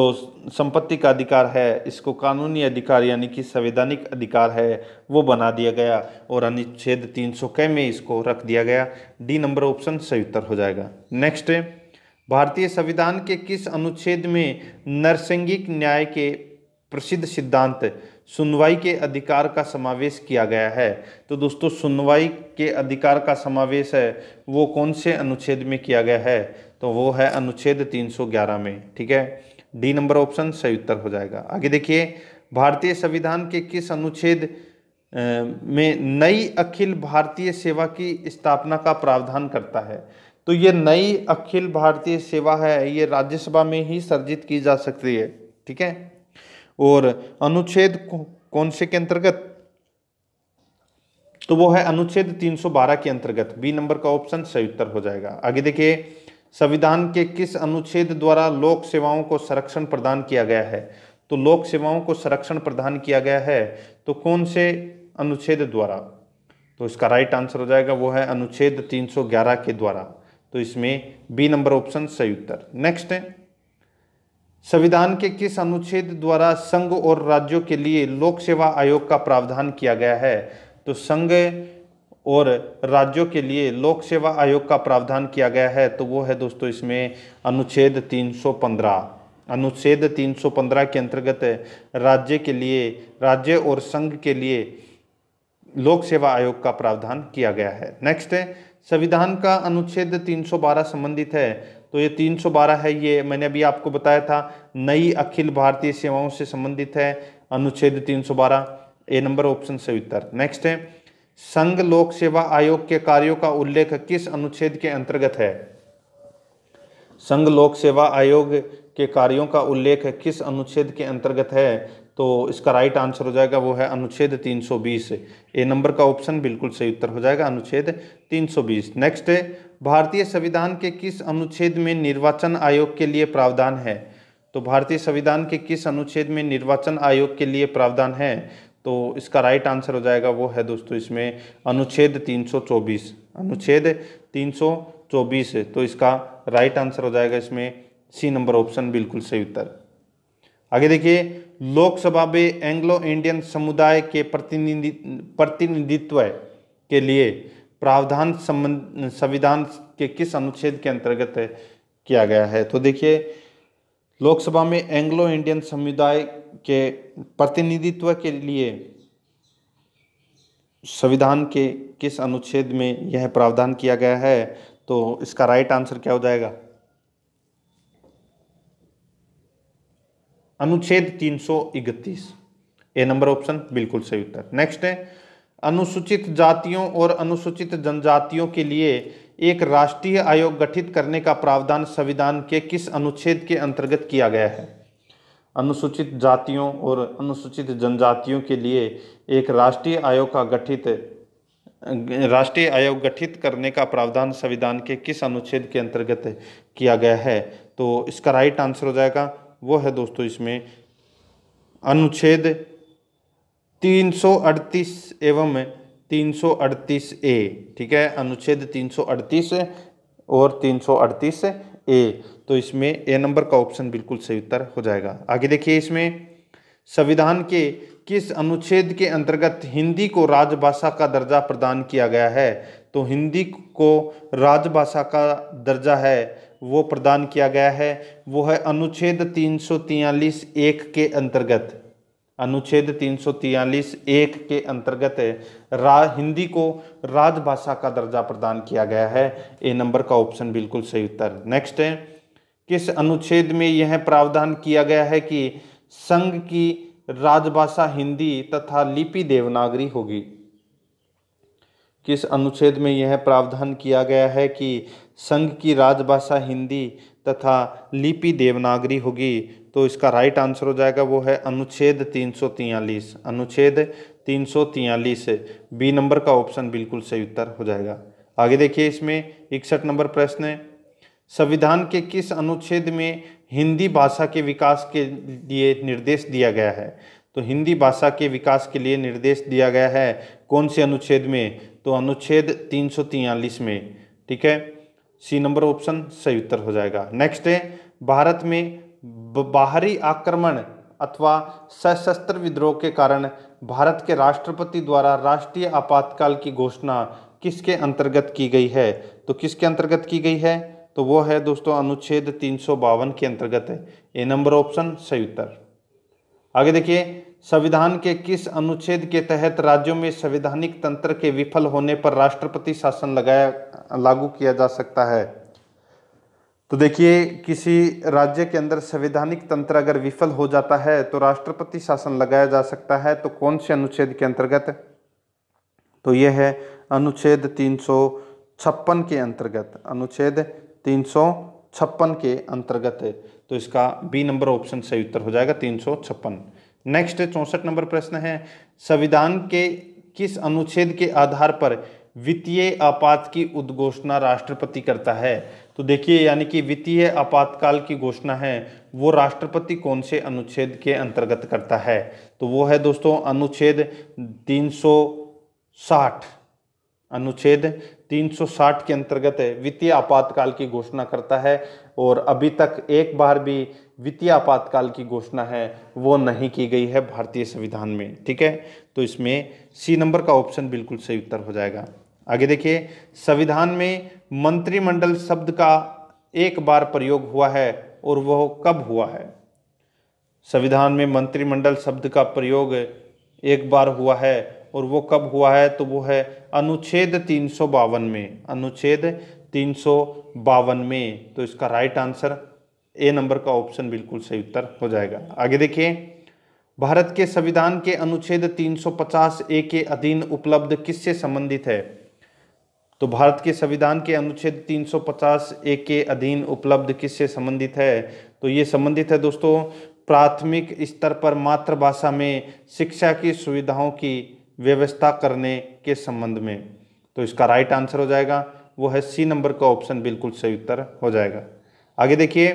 संपत्ति का अधिकार है इसको कानूनी अधिकार यानी कि संवैधानिक अधिकार है वो बना दिया गया और अनुच्छेद तीन सौ कै में इसको रख दिया गया डी नंबर ऑप्शन सही उत्तर हो जाएगा नेक्स्ट भारतीय संविधान के किस अनुच्छेद में नरसंगिक न्याय के प्रसिद्ध सिद्धांत सुनवाई के अधिकार का समावेश किया गया है तो दोस्तों सुनवाई के अधिकार का समावेश है वो कौन से अनुच्छेद में किया गया है तो वो है अनुच्छेद 311 में ठीक है डी नंबर ऑप्शन सही उत्तर हो जाएगा आगे देखिए भारतीय संविधान के किस अनुच्छेद में नई अखिल भारतीय सेवा की स्थापना का प्रावधान करता है तो ये नई अखिल भारतीय सेवा है ये राज्यसभा में ही सर्जित की जा सकती है ठीक है और अनुच्छेद कौन से के अंतर्गत तो वो है अनुच्छेद 312 के अंतर्गत बी नंबर का ऑप्शन सही उत्तर हो जाएगा आगे देखिए संविधान के किस अनुच्छेद द्वारा लोक सेवाओं को संरक्षण प्रदान किया गया है तो लोक सेवाओं को संरक्षण प्रदान किया गया है तो कौन से अनुच्छेद द्वारा तो इसका राइट आंसर हो जाएगा वो है अनुच्छेद 311 के द्वारा तो इसमें बी नंबर ऑप्शन सही उत्तर नेक्स्ट है संविधान के किस अनुच्छेद द्वारा संघ और राज्यों के लिए लोक सेवा आयोग का प्रावधान किया गया है तो संघ और राज्यों के लिए लोक सेवा आयोग का प्रावधान किया गया है तो वो है दोस्तों इसमें अनुच्छेद 315 अनुच्छेद 315 के अंतर्गत राज्य के लिए राज्य और संघ के लिए लोक सेवा आयोग का प्रावधान किया गया है नेक्स्ट है संविधान का अनुच्छेद 312 संबंधित है तो ये 312 है ये मैंने अभी आपको बताया था नई अखिल भारतीय सेवाओं से संबंधित है अनुच्छेद तीन ए नंबर ऑप्शन से उत्तर नेक्स्ट है संघ लोक सेवा आयोग के कार्यों का उल्लेख किस अनुच्छेद के अंतर्गत है संघ लोक सेवा आयोग के कार्यों का उल्लेख किस अनुच्छेद के अंतर्गत है तो इसका राइट आंसर हो जाएगा वो है अनुच्छेद 320 ए नंबर का ऑप्शन बिल्कुल सही उत्तर हो जाएगा अनुच्छेद 320 नेक्स्ट है भारतीय संविधान के किस अनुच्छेद में निर्वाचन आयोग के लिए प्रावधान है तो भारतीय संविधान के किस अनुच्छेद में निर्वाचन आयोग के लिए प्रावधान है तो इसका राइट आंसर हो जाएगा वो है दोस्तों इसमें अनुच्छेद 324 अनुच्छेद 324 तो इसका राइट आंसर हो जाएगा इसमें सी नंबर ऑप्शन बिल्कुल सही उत्तर आगे देखिए लोकसभा में एंग्लो इंडियन समुदाय के प्रतिनिधि प्रतिनिधित्व के लिए प्रावधान संबंध संविधान के किस अनुच्छेद के अंतर्गत किया गया है तो देखिए लोकसभा में एंग्लो इंडियन समुदाय के प्रतिनिधित्व के लिए संविधान के किस अनुच्छेद में यह प्रावधान किया गया है तो इसका राइट आंसर क्या हो जाएगा अनुच्छेद 331 ए नंबर ऑप्शन बिल्कुल सही उत्तर नेक्स्ट है अनुसूचित जातियों और अनुसूचित जनजातियों के लिए एक राष्ट्रीय आयोग गठित करने का प्रावधान संविधान के किस अनुच्छेद के अंतर्गत किया गया है अनुसूचित जातियों और अनुसूचित जनजातियों के लिए एक राष्ट्रीय आयोग का गठित राष्ट्रीय आयोग गठित करने का प्रावधान संविधान के किस अनुच्छेद के अंतर्गत किया गया है तो इसका राइट आंसर हो जाएगा वो है दोस्तों इसमें अनुच्छेद 338 एवं 338 ए ठीक है अनुच्छेद 338 और 338 ए तो इसमें ए नंबर का ऑप्शन बिल्कुल सही उत्तर हो जाएगा आगे देखिए इसमें संविधान के किस अनुच्छेद के अंतर्गत हिंदी को राजभाषा का दर्जा प्रदान किया गया है तो हिंदी को राजभाषा का दर्जा है वो प्रदान किया गया है वो है अनुच्छेद तीन एक के अंतर्गत अनुच्छेद तीन एक के अंतर्गत रा हिंदी को राजभाषा का दर्जा प्रदान किया गया है ए नंबर का ऑप्शन बिल्कुल सही उत्तर नेक्स्ट है किस अनुच्छेद में यह प्रावधान किया गया है कि संघ की राजभाषा हिंदी तथा लिपि देवनागरी होगी किस अनुच्छेद में यह प्रावधान किया गया है कि संघ की राजभाषा हिंदी तथा लिपि देवनागरी होगी तो इसका राइट आंसर हो जाएगा वो है अनुच्छेद तीन अनुच्छेद तीन बी नंबर का ऑप्शन बिल्कुल सही उत्तर हो जाएगा आगे देखिए इसमें इकसठ नंबर प्रश्न संविधान के किस अनुच्छेद में हिंदी भाषा के विकास के लिए निर्देश दिया गया है तो हिंदी भाषा के विकास के लिए निर्देश दिया गया है कौन से अनुच्छेद में तो अनुच्छेद तीन में ठीक है सी नंबर ऑप्शन सही उत्तर हो जाएगा नेक्स्ट है भारत में बाहरी आक्रमण अथवा सशस्त्र विद्रोह के कारण भारत के राष्ट्रपति द्वारा राष्ट्रीय आपातकाल की घोषणा किसके अंतर्गत की गई है तो किसके अंतर्गत की गई है तो वो है दोस्तों अनुच्छेद तीन के अंतर्गत है ए नंबर ऑप्शन सही उत्तर आगे देखिए संविधान के किस अनुच्छेद के तहत राज्यों में संवैधानिक तंत्र के विफल होने पर राष्ट्रपति शासन लगाया लागू किया जा सकता है तो देखिए किसी राज्य के अंदर संवैधानिक तंत्र अगर विफल हो जाता है तो राष्ट्रपति शासन लगाया जा सकता है तो कौन से अनुच्छेद के अंतर्गत तो यह है अनुच्छेद तीन के अंतर्गत अनुच्छेद तीन के अंतर्गत है तो इसका बी नंबर ऑप्शन सही उत्तर हो जाएगा तीन नेक्स्ट चौंसठ नंबर प्रश्न है संविधान के किस अनुच्छेद के आधार पर वित्तीय आपात की उद्घोषणा राष्ट्रपति करता है तो देखिए यानी कि वित्तीय आपातकाल की घोषणा है वो राष्ट्रपति कौन से अनुच्छेद के अंतर्गत करता है तो वो है दोस्तों अनुच्छेद 360 अनुच्छेद 360 के अंतर्गत वित्तीय आपातकाल की घोषणा करता है और अभी तक एक बार भी वित्तीय आपातकाल की घोषणा है वो नहीं की गई है भारतीय संविधान में ठीक है तो इसमें सी नंबर का ऑप्शन बिल्कुल सही उत्तर हो जाएगा आगे देखिए संविधान में मंत्रिमंडल शब्द का एक बार प्रयोग हुआ है और वह कब हुआ है संविधान में मंत्रिमंडल शब्द का प्रयोग एक बार हुआ है और वो कब हुआ है तो वो है अनुच्छेद तीन में अनुच्छेद तीन में तो इसका राइट आंसर ए नंबर का ऑप्शन बिल्कुल सही उत्तर हो जाएगा आगे देखिए भारत के संविधान के अनुच्छेद 350 ए के अधीन उपलब्ध किससे संबंधित है तो भारत के संविधान के अनुच्छेद 350 ए के अधीन उपलब्ध किससे संबंधित है तो ये संबंधित है दोस्तों प्राथमिक स्तर पर मातृभाषा में शिक्षा की सुविधाओं की व्यवस्था करने के संबंध में तो इसका राइट आंसर हो जाएगा वो है सी नंबर का ऑप्शन बिल्कुल सही उत्तर हो जाएगा आगे देखिए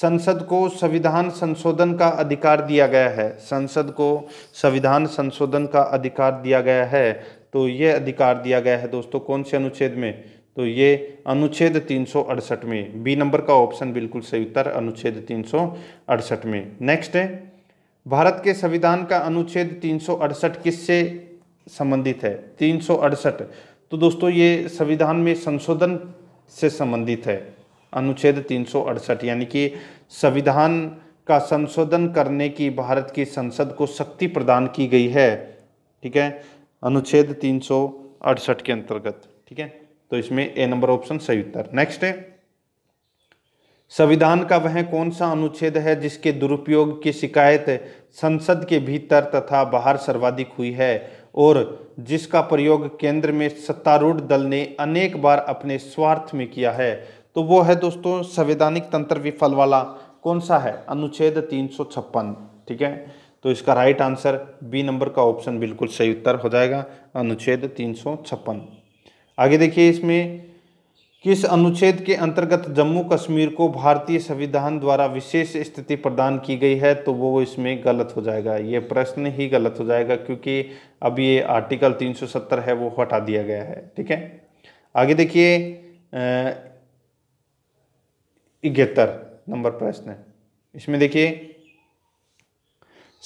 संसद को संविधान संशोधन का अधिकार दिया गया है संसद को संविधान संशोधन का अधिकार दिया गया है तो ये अधिकार दिया गया है दोस्तों कौन से अनुच्छेद में तो ये अनुच्छेद तीन में बी नंबर का ऑप्शन बिल्कुल सही उत्तर अनुच्छेद तीन में नेक्स्ट है भारत के संविधान का अनुच्छेद तीन किससे संबंधित है तीन तो दोस्तों ये संविधान में संशोधन से संबंधित है अनुच्छेद तीन यानी कि संविधान का संशोधन करने की भारत की संसद को शक्ति प्रदान की गई है ठीक है अनुच्छेद तीन के अंतर्गत ठीक है तो इसमें ए नंबर ऑप्शन सही उत्तर नेक्स्ट है संविधान का वह कौन सा अनुच्छेद है जिसके दुरुपयोग की शिकायत संसद के भीतर तथा बाहर सर्वाधिक हुई है और जिसका प्रयोग केंद्र में सत्तारूढ़ दल ने अनेक बार अपने स्वार्थ में किया है तो वो है दोस्तों संवैधानिक तंत्र विफल वाला कौन सा है अनुच्छेद तीन ठीक है तो इसका राइट आंसर बी नंबर का ऑप्शन बिल्कुल सही उत्तर हो जाएगा अनुच्छेद तीन आगे देखिए इसमें किस अनुच्छेद के अंतर्गत जम्मू कश्मीर को भारतीय संविधान द्वारा विशेष स्थिति प्रदान की गई है तो वो इसमें गलत हो जाएगा ये प्रश्न ही गलत हो जाएगा क्योंकि अब ये आर्टिकल 370 है वो हटा दिया गया है ठीक है आगे देखिए इकहत्तर नंबर प्रश्न इसमें देखिए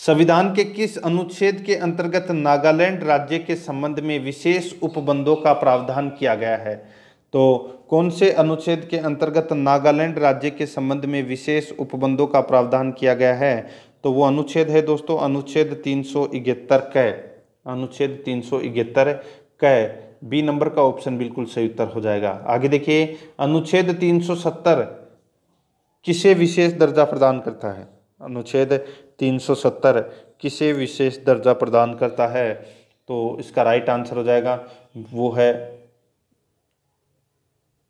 संविधान के किस अनुच्छेद के अंतर्गत नागालैंड राज्य के संबंध में विशेष उपबंधों का प्रावधान किया गया है तो कौन से अनुच्छेद के अंतर्गत नागालैंड राज्य के संबंध में विशेष उपबंधों का प्रावधान किया गया है तो वो अनुच्छेद है दोस्तों अनुच्छेद तीन सौ इकहत्तर क अनुच्छेद तीन सौ इकहत्तर क बी नंबर का ऑप्शन बिल्कुल सही उत्तर हो जाएगा आगे देखिए अनुच्छेद 370 किसे विशेष दर्जा प्रदान करता है अनुच्छेद 370 किसे विशेष दर्जा प्रदान करता है तो इसका राइट आंसर हो जाएगा वो है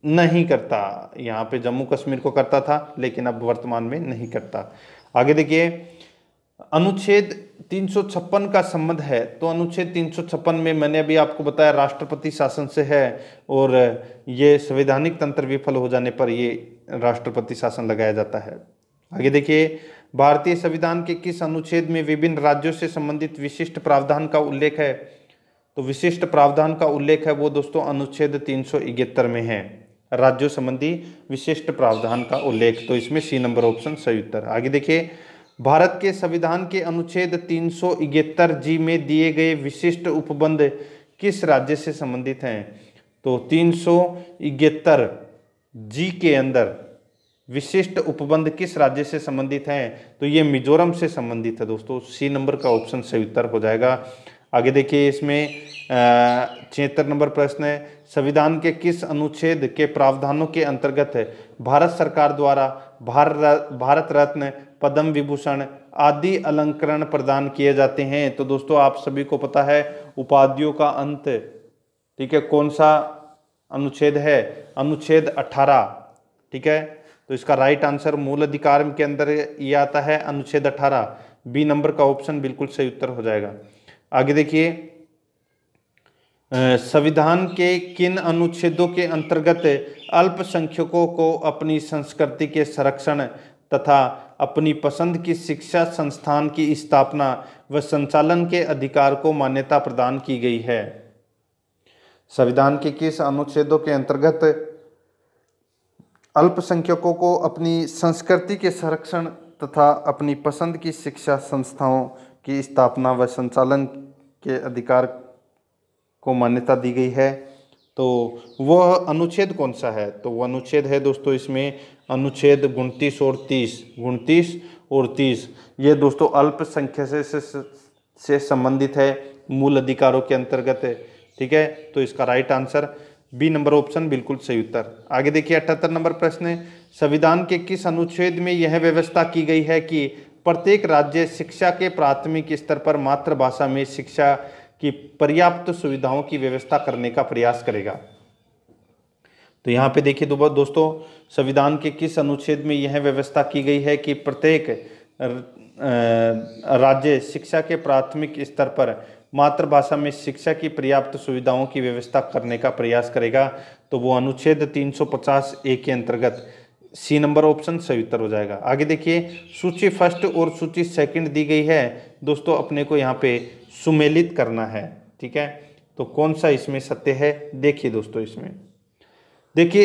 नहीं करता यहाँ पे जम्मू कश्मीर को करता था लेकिन अब वर्तमान में नहीं करता आगे देखिए अनुच्छेद तीन का संबंध है तो अनुच्छेद तीन में मैंने अभी आपको बताया राष्ट्रपति शासन से है और ये संवैधानिक तंत्र विफल हो जाने पर ये राष्ट्रपति शासन लगाया जाता है आगे देखिए भारतीय संविधान के किस अनुच्छेद में विभिन्न राज्यों से संबंधित विशिष्ट प्रावधान का उल्लेख है तो विशिष्ट प्रावधान का उल्लेख है वो दोस्तों अनुच्छेद तीन में है राज्यों संबंधी विशिष्ट प्रावधान का उल्लेख तो इसमें सी नंबर ऑप्शन सही उत्तर आगे देखिए भारत के संविधान के अनुच्छेद तीन जी में दिए गए विशिष्ट उपबंध किस राज्य से संबंधित हैं तो तीन जी के अंदर विशिष्ट उपबंध किस राज्य से संबंधित हैं तो ये मिजोरम से संबंधित है दोस्तों सी नंबर का ऑप्शन सही उत्तर हो जाएगा आगे देखिए इसमें छिहत्तर नंबर प्रश्न है संविधान के किस अनुच्छेद के प्रावधानों के अंतर्गत है भारत सरकार द्वारा भारत भारत रत्न पद्म विभूषण आदि अलंकरण प्रदान किए जाते हैं तो दोस्तों आप सभी को पता है उपाधियों का अंत ठीक है कौन सा अनुच्छेद है अनुच्छेद 18 ठीक है तो इसका राइट आंसर मूल अधिकार के अंदर ये आता है अनुच्छेद 18 बी नंबर का ऑप्शन बिल्कुल सही उत्तर हो जाएगा आगे देखिए संविधान के किन अनुच्छेदों के अंतर्गत अल्पसंख्यकों को अपनी संस्कृति के संरक्षण तथा अपनी पसंद की शिक्षा संस्थान की स्थापना व संचालन के अधिकार को मान्यता प्रदान की गई है संविधान के किस अनुच्छेदों के अंतर्गत अल्पसंख्यकों को अपनी संस्कृति के संरक्षण तथा अपनी पसंद की शिक्षा संस्थाओं की स्थापना व संचालन के अधिकार को मान्यता दी गई है तो वह अनुच्छेद कौन सा है तो वह अनुच्छेद है दोस्तों इसमें अनुच्छेद उनतीस और तीस उनतीस और तीस ये दोस्तों अल्पसंख्यक से, से संबंधित है मूल अधिकारों के अंतर्गत है ठीक है तो इसका right answer B number option बिल्कुल सही उत्तर आगे देखिए अठहत्तर नंबर प्रश्न संविधान के किस अनुच्छेद में यह व्यवस्था की गई है कि प्रत्येक राज्य शिक्षा के प्राथमिक स्तर पर मातृभाषा में शिक्षा की पर्याप्त सुविधाओं की व्यवस्था करने का प्रयास करेगा तो यहाँ पे देखिए दोबारा दोस्तों संविधान के किस अनुच्छेद में यह व्यवस्था की गई है कि प्रत्येक राज्य शिक्षा के प्राथमिक स्तर पर मातृभाषा में शिक्षा की पर्याप्त सुविधाओं की व्यवस्था करने का प्रयास करेगा तो वो अनुच्छेद 350 ए के अंतर्गत सी नंबर ऑप्शन सही उत्तर हो जाएगा आगे देखिए सूची फर्स्ट और सूची सेकंड दी गई है दोस्तों अपने को यहाँ पे सुमेलित करना है ठीक है तो कौन सा इसमें सत्य है देखिए दोस्तों इसमें देखिए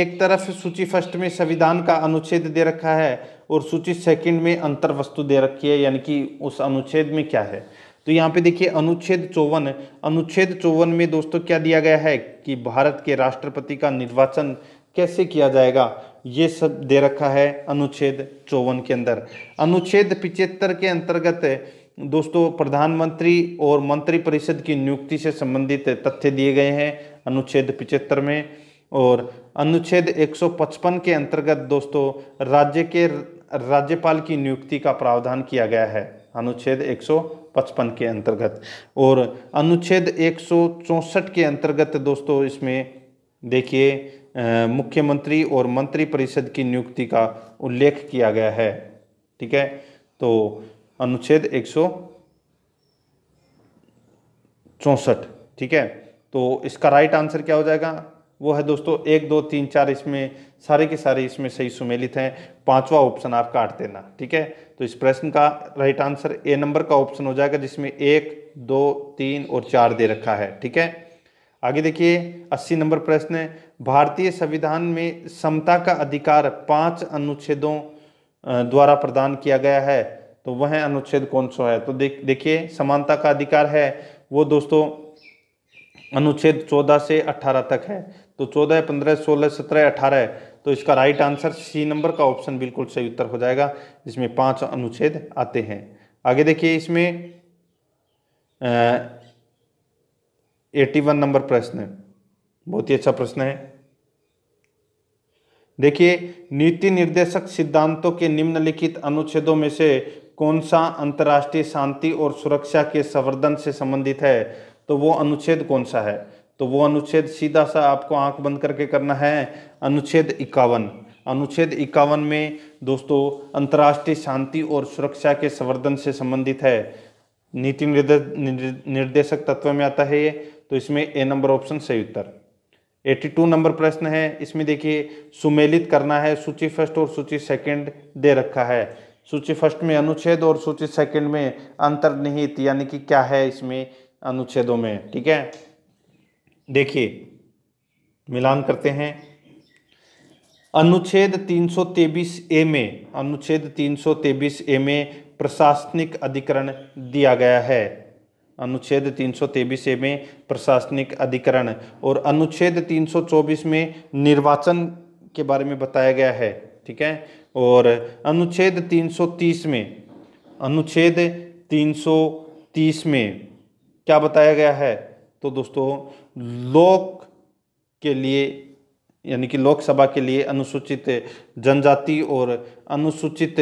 एक तरफ सूची फर्स्ट में संविधान का अनुच्छेद दे रखा है और सूची सेकंड में अंतर वस्तु दे रखी है यानी कि उस अनुच्छेद में क्या है तो यहाँ पे देखिए अनुच्छेद चौवन अनुच्छेद चौवन में दोस्तों क्या दिया गया है कि भारत के राष्ट्रपति का निर्वाचन कैसे किया जाएगा ये सब दे रखा है अनुच्छेद चौवन के अंदर अनुच्छेद पिचहत्तर के अंतर्गत दोस्तों प्रधानमंत्री और मंत्रिपरिषद की नियुक्ति से संबंधित तथ्य दिए गए हैं अनुच्छेद पिचहत्तर में और अनुच्छेद 155 के अंतर्गत दोस्तों राज्य के राज्यपाल की नियुक्ति का प्रावधान किया गया है अनुच्छेद 155 के अंतर्गत और अनुच्छेद एक के अंतर्गत दोस्तों इसमें देखिए मुख्यमंत्री और मंत्रिपरिषद की नियुक्ति का उल्लेख किया गया है ठीक है तो अनुच्छेद एक चौंसठ ठीक है तो इसका राइट आंसर क्या हो जाएगा वो है दोस्तों एक दो तीन चार इसमें सारे के सारे इसमें सही सुमेलित हैं पांचवा ऑप्शन आप काट देना ठीक है तो इस प्रश्न का राइट आंसर ए नंबर का ऑप्शन हो जाएगा जिसमें एक दो तीन और चार दे रखा है ठीक है आगे देखिए अस्सी नंबर प्रश्न है भारतीय संविधान में समता का अधिकार पांच अनुच्छेदों द्वारा प्रदान किया गया है तो वह अनुच्छेद कौन सा है तो देख देखिए समानता का अधिकार है वो दोस्तों अनुच्छेद 14 से 18 तक है तो 14, 15, 16, 17, 18 तो इसका राइट आंसर सी नंबर का ऑप्शन बिल्कुल सही उत्तर हो जाएगा जिसमें पांच अनुच्छेद आते हैं आगे देखिए इसमें एटी वन नंबर प्रश्न है बहुत ही अच्छा प्रश्न है देखिए नीति निर्देशक सिद्धांतों के निम्नलिखित अनुच्छेदों में से कौन सा अंतर्राष्ट्रीय शांति और सुरक्षा के संवर्धन से संबंधित है तो वो अनुच्छेद कौन सा है तो वो अनुच्छेद सीधा सा आपको आंख बंद करके करना है अनुच्छेद इक्यावन अनुच्छेद इक्यावन में दोस्तों अंतर्राष्ट्रीय शांति और सुरक्षा के संवर्धन से संबंधित है नीति निर्देशक तत्व में आता है ये तो इसमें ए नंबर ऑप्शन सही उत्तर 82 नंबर प्रश्न है इसमें देखिए सुमेलित करना है सूची फर्स्ट और सूची सेकंड दे रखा है सूची फर्स्ट में अनुच्छेद और सूची सेकंड में अंतर्निहित यानी कि क्या है इसमें अनुच्छेदों में ठीक है देखिए मिलान करते हैं अनुच्छेद तीन ए में अनुच्छेद तीन ए में प्रशासनिक अधिकरण दिया गया है अनुच्छेद तीन सौ तेईस में प्रशासनिक अधिकरण और अनुच्छेद 324 में निर्वाचन के बारे में बताया गया है ठीक है और अनुच्छेद 330 में अनुच्छेद 330 में क्या बताया गया है तो दोस्तों लोक के लिए यानी कि लोकसभा के लिए अनुसूचित जनजाति और अनुसूचित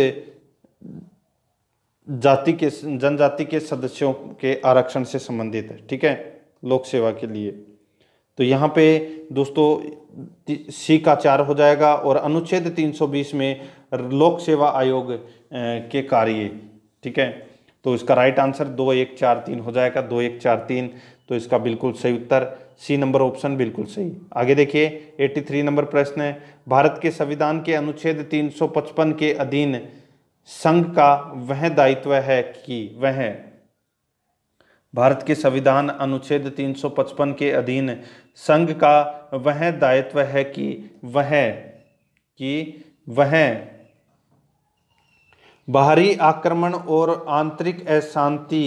जाति के जनजाति के सदस्यों के आरक्षण से संबंधित है ठीक है लोक सेवा के लिए तो यहाँ पे दोस्तों सी का चार हो जाएगा और अनुच्छेद 320 में लोक सेवा आयोग के कार्य ठीक है तो इसका राइट आंसर दो एक चार तीन हो जाएगा दो एक चार तीन तो इसका बिल्कुल सही उत्तर सी नंबर ऑप्शन बिल्कुल सही आगे देखिए 83 नंबर प्रश्न है भारत के संविधान के अनुच्छेद 355 के अधीन संघ का वह दायित्व है कि वह भारत के संविधान अनुच्छेद 355 के अधीन संघ का वह दायित्व है कि वह कि वह बाहरी आक्रमण और आंतरिक अशांति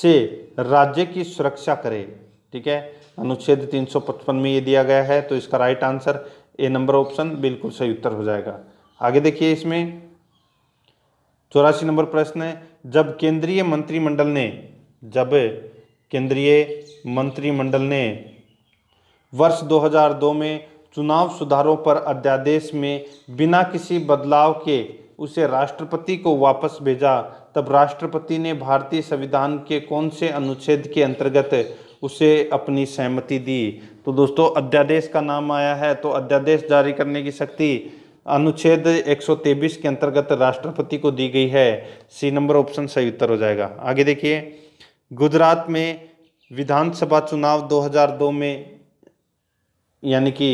से राज्य की सुरक्षा करे ठीक है अनुच्छेद 355 में ये दिया गया है तो इसका right answer A number option बिल्कुल सही उत्तर हो जाएगा आगे देखिए इसमें चौरासी नंबर प्रश्न है जब केंद्रीय मंत्रिमंडल ने जब केंद्रीय मंत्रिमंडल ने वर्ष 2002 में चुनाव सुधारों पर अध्यादेश में बिना किसी बदलाव के उसे राष्ट्रपति को वापस भेजा तब राष्ट्रपति ने भारतीय संविधान के कौन से अनुच्छेद के अंतर्गत उसे अपनी सहमति दी तो दोस्तों अध्यादेश का नाम आया है तो अध्यादेश जारी करने की शक्ति अनुच्छेद 123 के अंतर्गत राष्ट्रपति को दी गई है सी नंबर ऑप्शन सही उत्तर हो जाएगा आगे देखिए गुजरात में विधानसभा चुनाव 2002 में यानी कि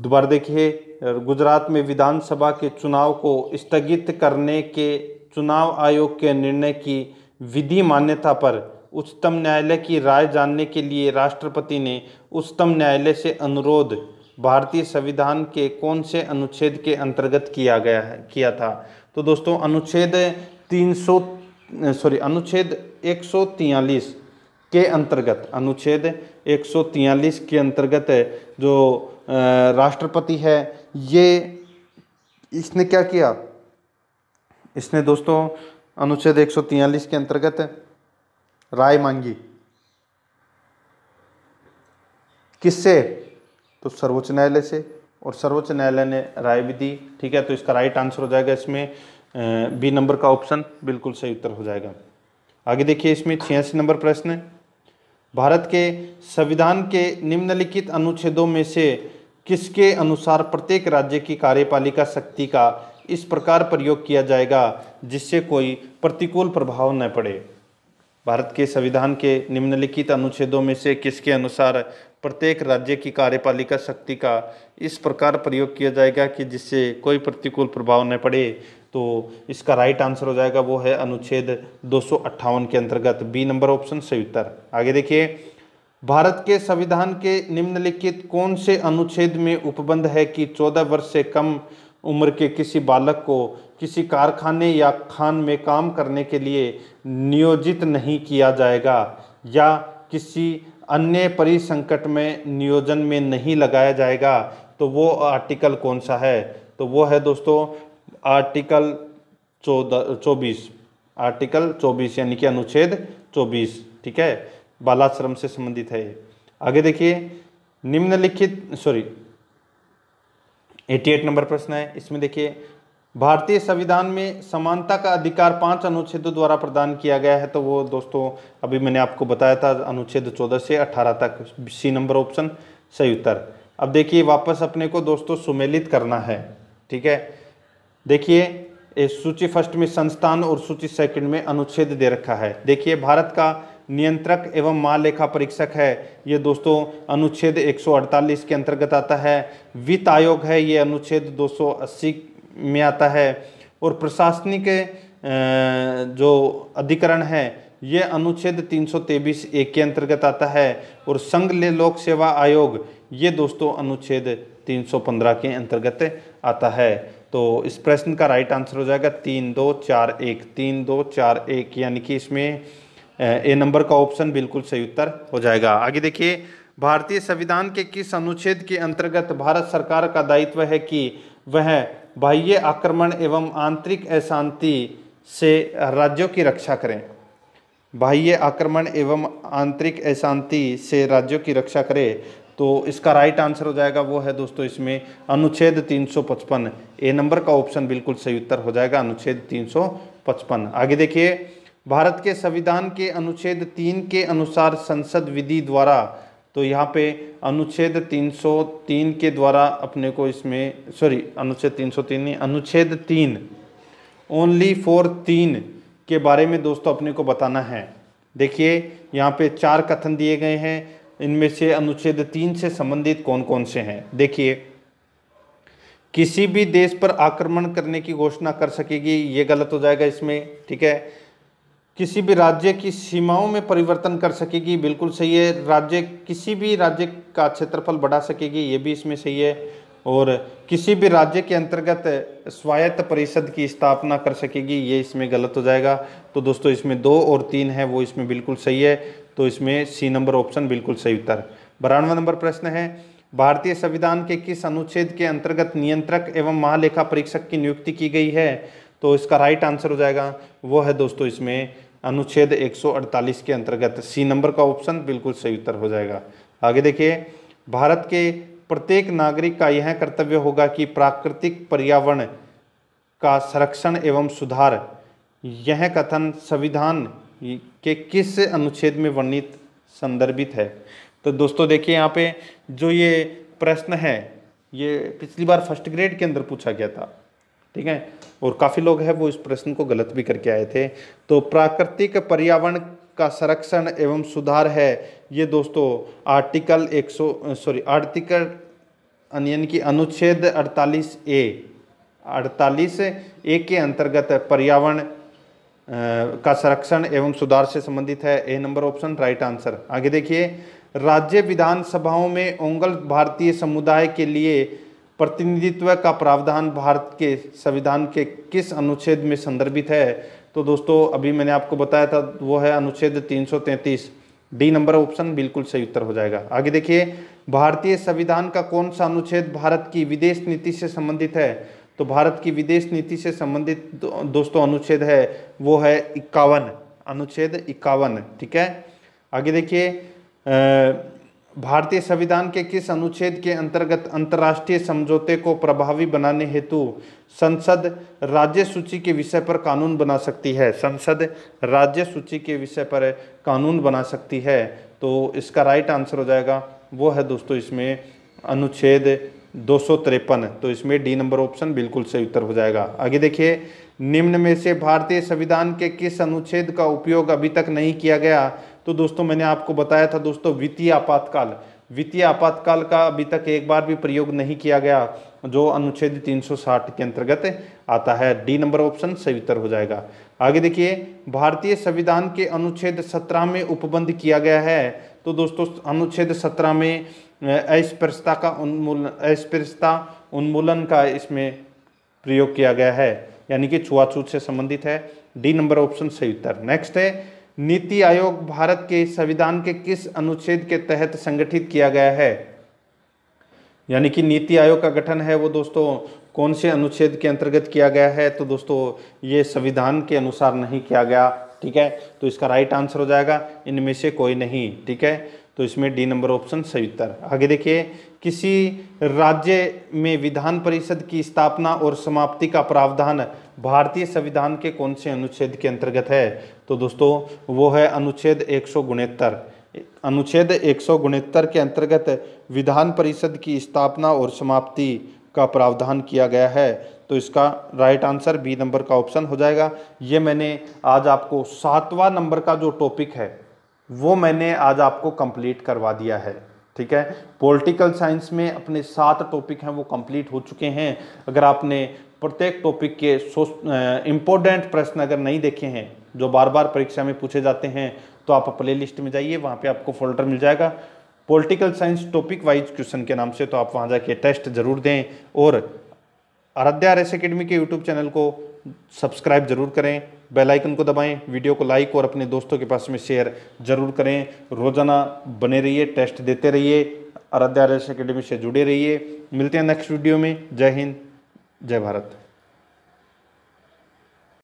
दोबारा देखिए गुजरात में विधानसभा के चुनाव को स्थगित करने के चुनाव आयोग के निर्णय की विधि मान्यता पर उच्चतम न्यायालय की राय जानने के लिए राष्ट्रपति ने उच्चतम न्यायालय से अनुरोध भारतीय संविधान के कौन से अनुच्छेद के अंतर्गत किया गया है किया था तो दोस्तों अनुच्छेद 300 सॉरी अनुच्छेद 143 के अंतर्गत अनुच्छेद 143 के अंतर्गत जो राष्ट्रपति है ये इसने क्या किया इसने दोस्तों अनुच्छेद 143 के अंतर्गत राय मांगी किससे तो सर्वोच्च न्यायालय से और सर्वोच्च न्यायालय ने राय भी दी ठीक है तो इसका राइट आंसर हो जाएगा इसमें बी नंबर का ऑप्शन बिल्कुल सही उत्तर हो जाएगा आगे देखिए इसमें छियासी नंबर प्रश्न है भारत के संविधान के निम्नलिखित अनुच्छेदों में से किसके अनुसार प्रत्येक राज्य की कार्यपालिका शक्ति का इस प्रकार प्रयोग किया जाएगा जिससे कोई प्रतिकूल प्रभाव न पड़े भारत के संविधान के निम्नलिखित अनुच्छेदों में से किसके अनुसार प्रत्येक राज्य की कार्यपालिका शक्ति का इस प्रकार प्रयोग किया जाएगा कि जिससे कोई प्रतिकूल प्रभाव न पड़े तो इसका राइट आंसर हो जाएगा वो है अनुच्छेद दो के अंतर्गत बी नंबर ऑप्शन सही उत्तर आगे देखिए भारत के संविधान के निम्नलिखित कौन से अनुच्छेद में उपबंध है कि 14 वर्ष से कम उम्र के किसी बालक को किसी कारखाने या खान में काम करने के लिए नियोजित नहीं किया जाएगा या किसी अन्य परिसंकट में नियोजन में नहीं लगाया जाएगा तो वो आर्टिकल कौन सा है तो वो है दोस्तों आर्टिकल चौदह चौबीस आर्टिकल चौबीस यानी कि अनुच्छेद चौबीस ठीक है बालाश्रम से संबंधित है आगे देखिए निम्नलिखित सॉरी 88 नंबर प्रश्न है इसमें देखिए भारतीय संविधान में समानता का अधिकार पांच अनुच्छेदों द्वारा प्रदान किया गया है तो वो दोस्तों अभी मैंने आपको बताया था अनुच्छेद 14 से 18 तक सी नंबर ऑप्शन सही उत्तर अब देखिए वापस अपने को दोस्तों सुमेलित करना है ठीक है देखिए सूची फर्स्ट में संस्थान और सूची सेकंड में अनुच्छेद दे रखा है देखिए भारत का नियंत्रक एवं महालेखा परीक्षक है ये दोस्तों अनुच्छेद 148 के अंतर्गत आता है वित्त आयोग है ये अनुच्छेद 280 में आता है और प्रशासनिक जो अधिकरण है ये अनुच्छेद 323 ए के अंतर्गत आता है और संघ लोक सेवा आयोग ये दोस्तों अनुच्छेद 315 के अंतर्गत आता है तो इस प्रश्न का राइट आंसर हो जाएगा तीन दो चार एक तीन दो चार एक यानी कि इसमें ए नंबर का ऑप्शन बिल्कुल सही उत्तर हो जाएगा आगे देखिए भारतीय संविधान के किस अनुच्छेद के अंतर्गत भारत सरकार का दायित्व है कि वह बाह्य आक्रमण एवं आंतरिक अशांति से राज्यों की रक्षा करें बाह्य आक्रमण एवं आंतरिक अशांति से राज्यों की रक्षा करें तो इसका राइट आंसर हो जाएगा वो है दोस्तों इसमें अनुच्छेद 355 ए नंबर का ऑप्शन बिल्कुल सही उत्तर हो जाएगा अनुच्छेद 355 आगे देखिए भारत के संविधान के अनुच्छेद तीन के अनुसार संसद विधि द्वारा तो यहाँ पे अनुच्छेद 303 के द्वारा अपने को इसमें सॉरी अनुच्छेद 303 नहीं अनुच्छेद तीन ओनली फॉर तीन के बारे में दोस्तों अपने को बताना है देखिए यहाँ पे चार कथन दिए गए हैं इनमें से अनुच्छेद तीन से संबंधित कौन कौन से हैं देखिए किसी भी देश पर आक्रमण करने की घोषणा कर सकेगी ये गलत हो जाएगा इसमें ठीक है किसी भी राज्य की सीमाओं में परिवर्तन कर सकेगी बिल्कुल सही है राज्य किसी भी राज्य का क्षेत्रफल बढ़ा सकेगी ये भी इसमें सही है और किसी भी राज्य के अंतर्गत स्वायत्त परिषद की स्थापना कर सकेगी ये इसमें गलत हो जाएगा तो दोस्तों इसमें दो और तीन है वो इसमें बिल्कुल सही है तो इसमें सी नंबर ऑप्शन बिल्कुल सही उत्तर बारानवा नंबर प्रश्न है भारतीय संविधान के किस अनुच्छेद के अंतर्गत नियंत्रक एवं महालेखा परीक्षक की नियुक्ति की गई है तो इसका राइट आंसर हो जाएगा वो है दोस्तों इसमें अनुच्छेद 148 के अंतर्गत सी नंबर का ऑप्शन बिल्कुल सही उत्तर हो जाएगा आगे देखिए भारत के प्रत्येक नागरिक का यह कर्तव्य होगा कि प्राकृतिक पर्यावरण का संरक्षण एवं सुधार यह कथन संविधान के किस अनुच्छेद में वर्णित संदर्भित है तो दोस्तों देखिए यहाँ पे जो ये प्रश्न है ये पिछली बार फर्स्ट ग्रेड के अंदर पूछा गया था ठीक है और काफ़ी लोग हैं वो इस प्रश्न को गलत भी करके आए थे तो प्राकृतिक पर्यावरण का संरक्षण एवं सुधार है ये दोस्तों आर्टिकल 100 सॉरी आर्टिकल यानी कि अनुच्छेद 48 ए 48 ए के अंतर्गत पर्यावरण का संरक्षण एवं सुधार से संबंधित है A number option right answer आगे देखिए राज्य विधानसभाओं में ओंगल भारतीय समुदाय के लिए प्रतिनिधित्व का प्रावधान भारत के संविधान के किस अनुच्छेद में संदर्भित है तो दोस्तों अभी मैंने आपको बताया था वो है अनुच्छेद 333 डी नंबर ऑप्शन बिल्कुल सही उत्तर हो जाएगा आगे देखिए भारतीय संविधान का कौन सा अनुच्छेद भारत की विदेश नीति से संबंधित है तो भारत की विदेश नीति से संबंधित दोस्तों अनुच्छेद है वो है इक्यावन अनुच्छेद इक्यावन ठीक है आगे देखिए भारतीय संविधान के किस अनुच्छेद के अंतर्गत अंतर्राष्ट्रीय समझौते को प्रभावी बनाने हेतु संसद राज्य सूची के विषय पर कानून बना सकती है संसद राज्य सूची के विषय पर कानून बना सकती है तो इसका राइट आंसर हो जाएगा वो है दोस्तों इसमें अनुच्छेद दो तो इसमें डी नंबर ऑप्शन बिल्कुल सही उत्तर हो जाएगा आगे देखिए निम्न में से भारतीय संविधान के किस अनुच्छेद का उपयोग अभी तक नहीं किया गया तो दोस्तों मैंने आपको बताया था दोस्तों वित्तीय आपातकाल वित्तीय आपातकाल का अभी तक एक बार भी प्रयोग नहीं किया गया जो अनुच्छेद 360 के अंतर्गत आता है डी नंबर ऑप्शन सही उत्तर हो जाएगा आगे देखिए भारतीय संविधान के अनुच्छेद 17 में उपबंध किया गया है तो दोस्तों अनुच्छेद 17 में अस्पृश्यता का उन्मूलन अस्पृश्यता उन्मूलन का इसमें प्रयोग किया गया है यानी कि छुआछूत से संबंधित है डी नंबर ऑप्शन सही उत्तर नेक्स्ट है नीति आयोग भारत के संविधान के किस अनुच्छेद के तहत संगठित किया गया है यानी कि नीति आयोग का गठन है वो दोस्तों कौन से अनुच्छेद के अंतर्गत किया गया है तो दोस्तों ये संविधान के अनुसार नहीं किया गया ठीक है तो इसका राइट आंसर हो जाएगा इनमें से कोई नहीं ठीक है तो इसमें डी नंबर ऑप्शन सही उत्तर आगे देखिए किसी राज्य में विधान परिषद की स्थापना और समाप्ति का प्रावधान भारतीय संविधान के कौन से अनुच्छेद के अंतर्गत है तो दोस्तों वो है अनुच्छेद एक अनुच्छेद एक के अंतर्गत विधान परिषद की स्थापना और समाप्ति का प्रावधान किया गया है तो इसका राइट आंसर बी नंबर का ऑप्शन हो जाएगा ये मैंने आज आपको सातवां नंबर का जो टॉपिक है वो मैंने आज आपको कंप्लीट करवा दिया है ठीक है पॉलिटिकल साइंस में अपने सात टॉपिक हैं वो कंप्लीट हो चुके हैं अगर आपने प्रत्येक टॉपिक के इम्पोर्टेंट प्रश्न अगर नहीं देखे हैं जो बार बार परीक्षा में पूछे जाते हैं तो आप प्ले लिस्ट में जाइए वहाँ पे आपको फोल्डर मिल जाएगा political science topic wise question के नाम से तो आप वहाँ जाके टेस्ट जरूर दें और आराध्या आर एस अकेडमी के यूट्यूब चैनल को सब्सक्राइब जरूर करें बेल आइकन को दबाएं वीडियो को लाइक और अपने दोस्तों के पास में शेयर जरूर करें रोज़ाना बने रहिए टेस्ट देते रहिए आराध्या अकेडमी से जुड़े रहिए मिलते हैं नेक्स्ट वीडियो में जय हिंद जय भारत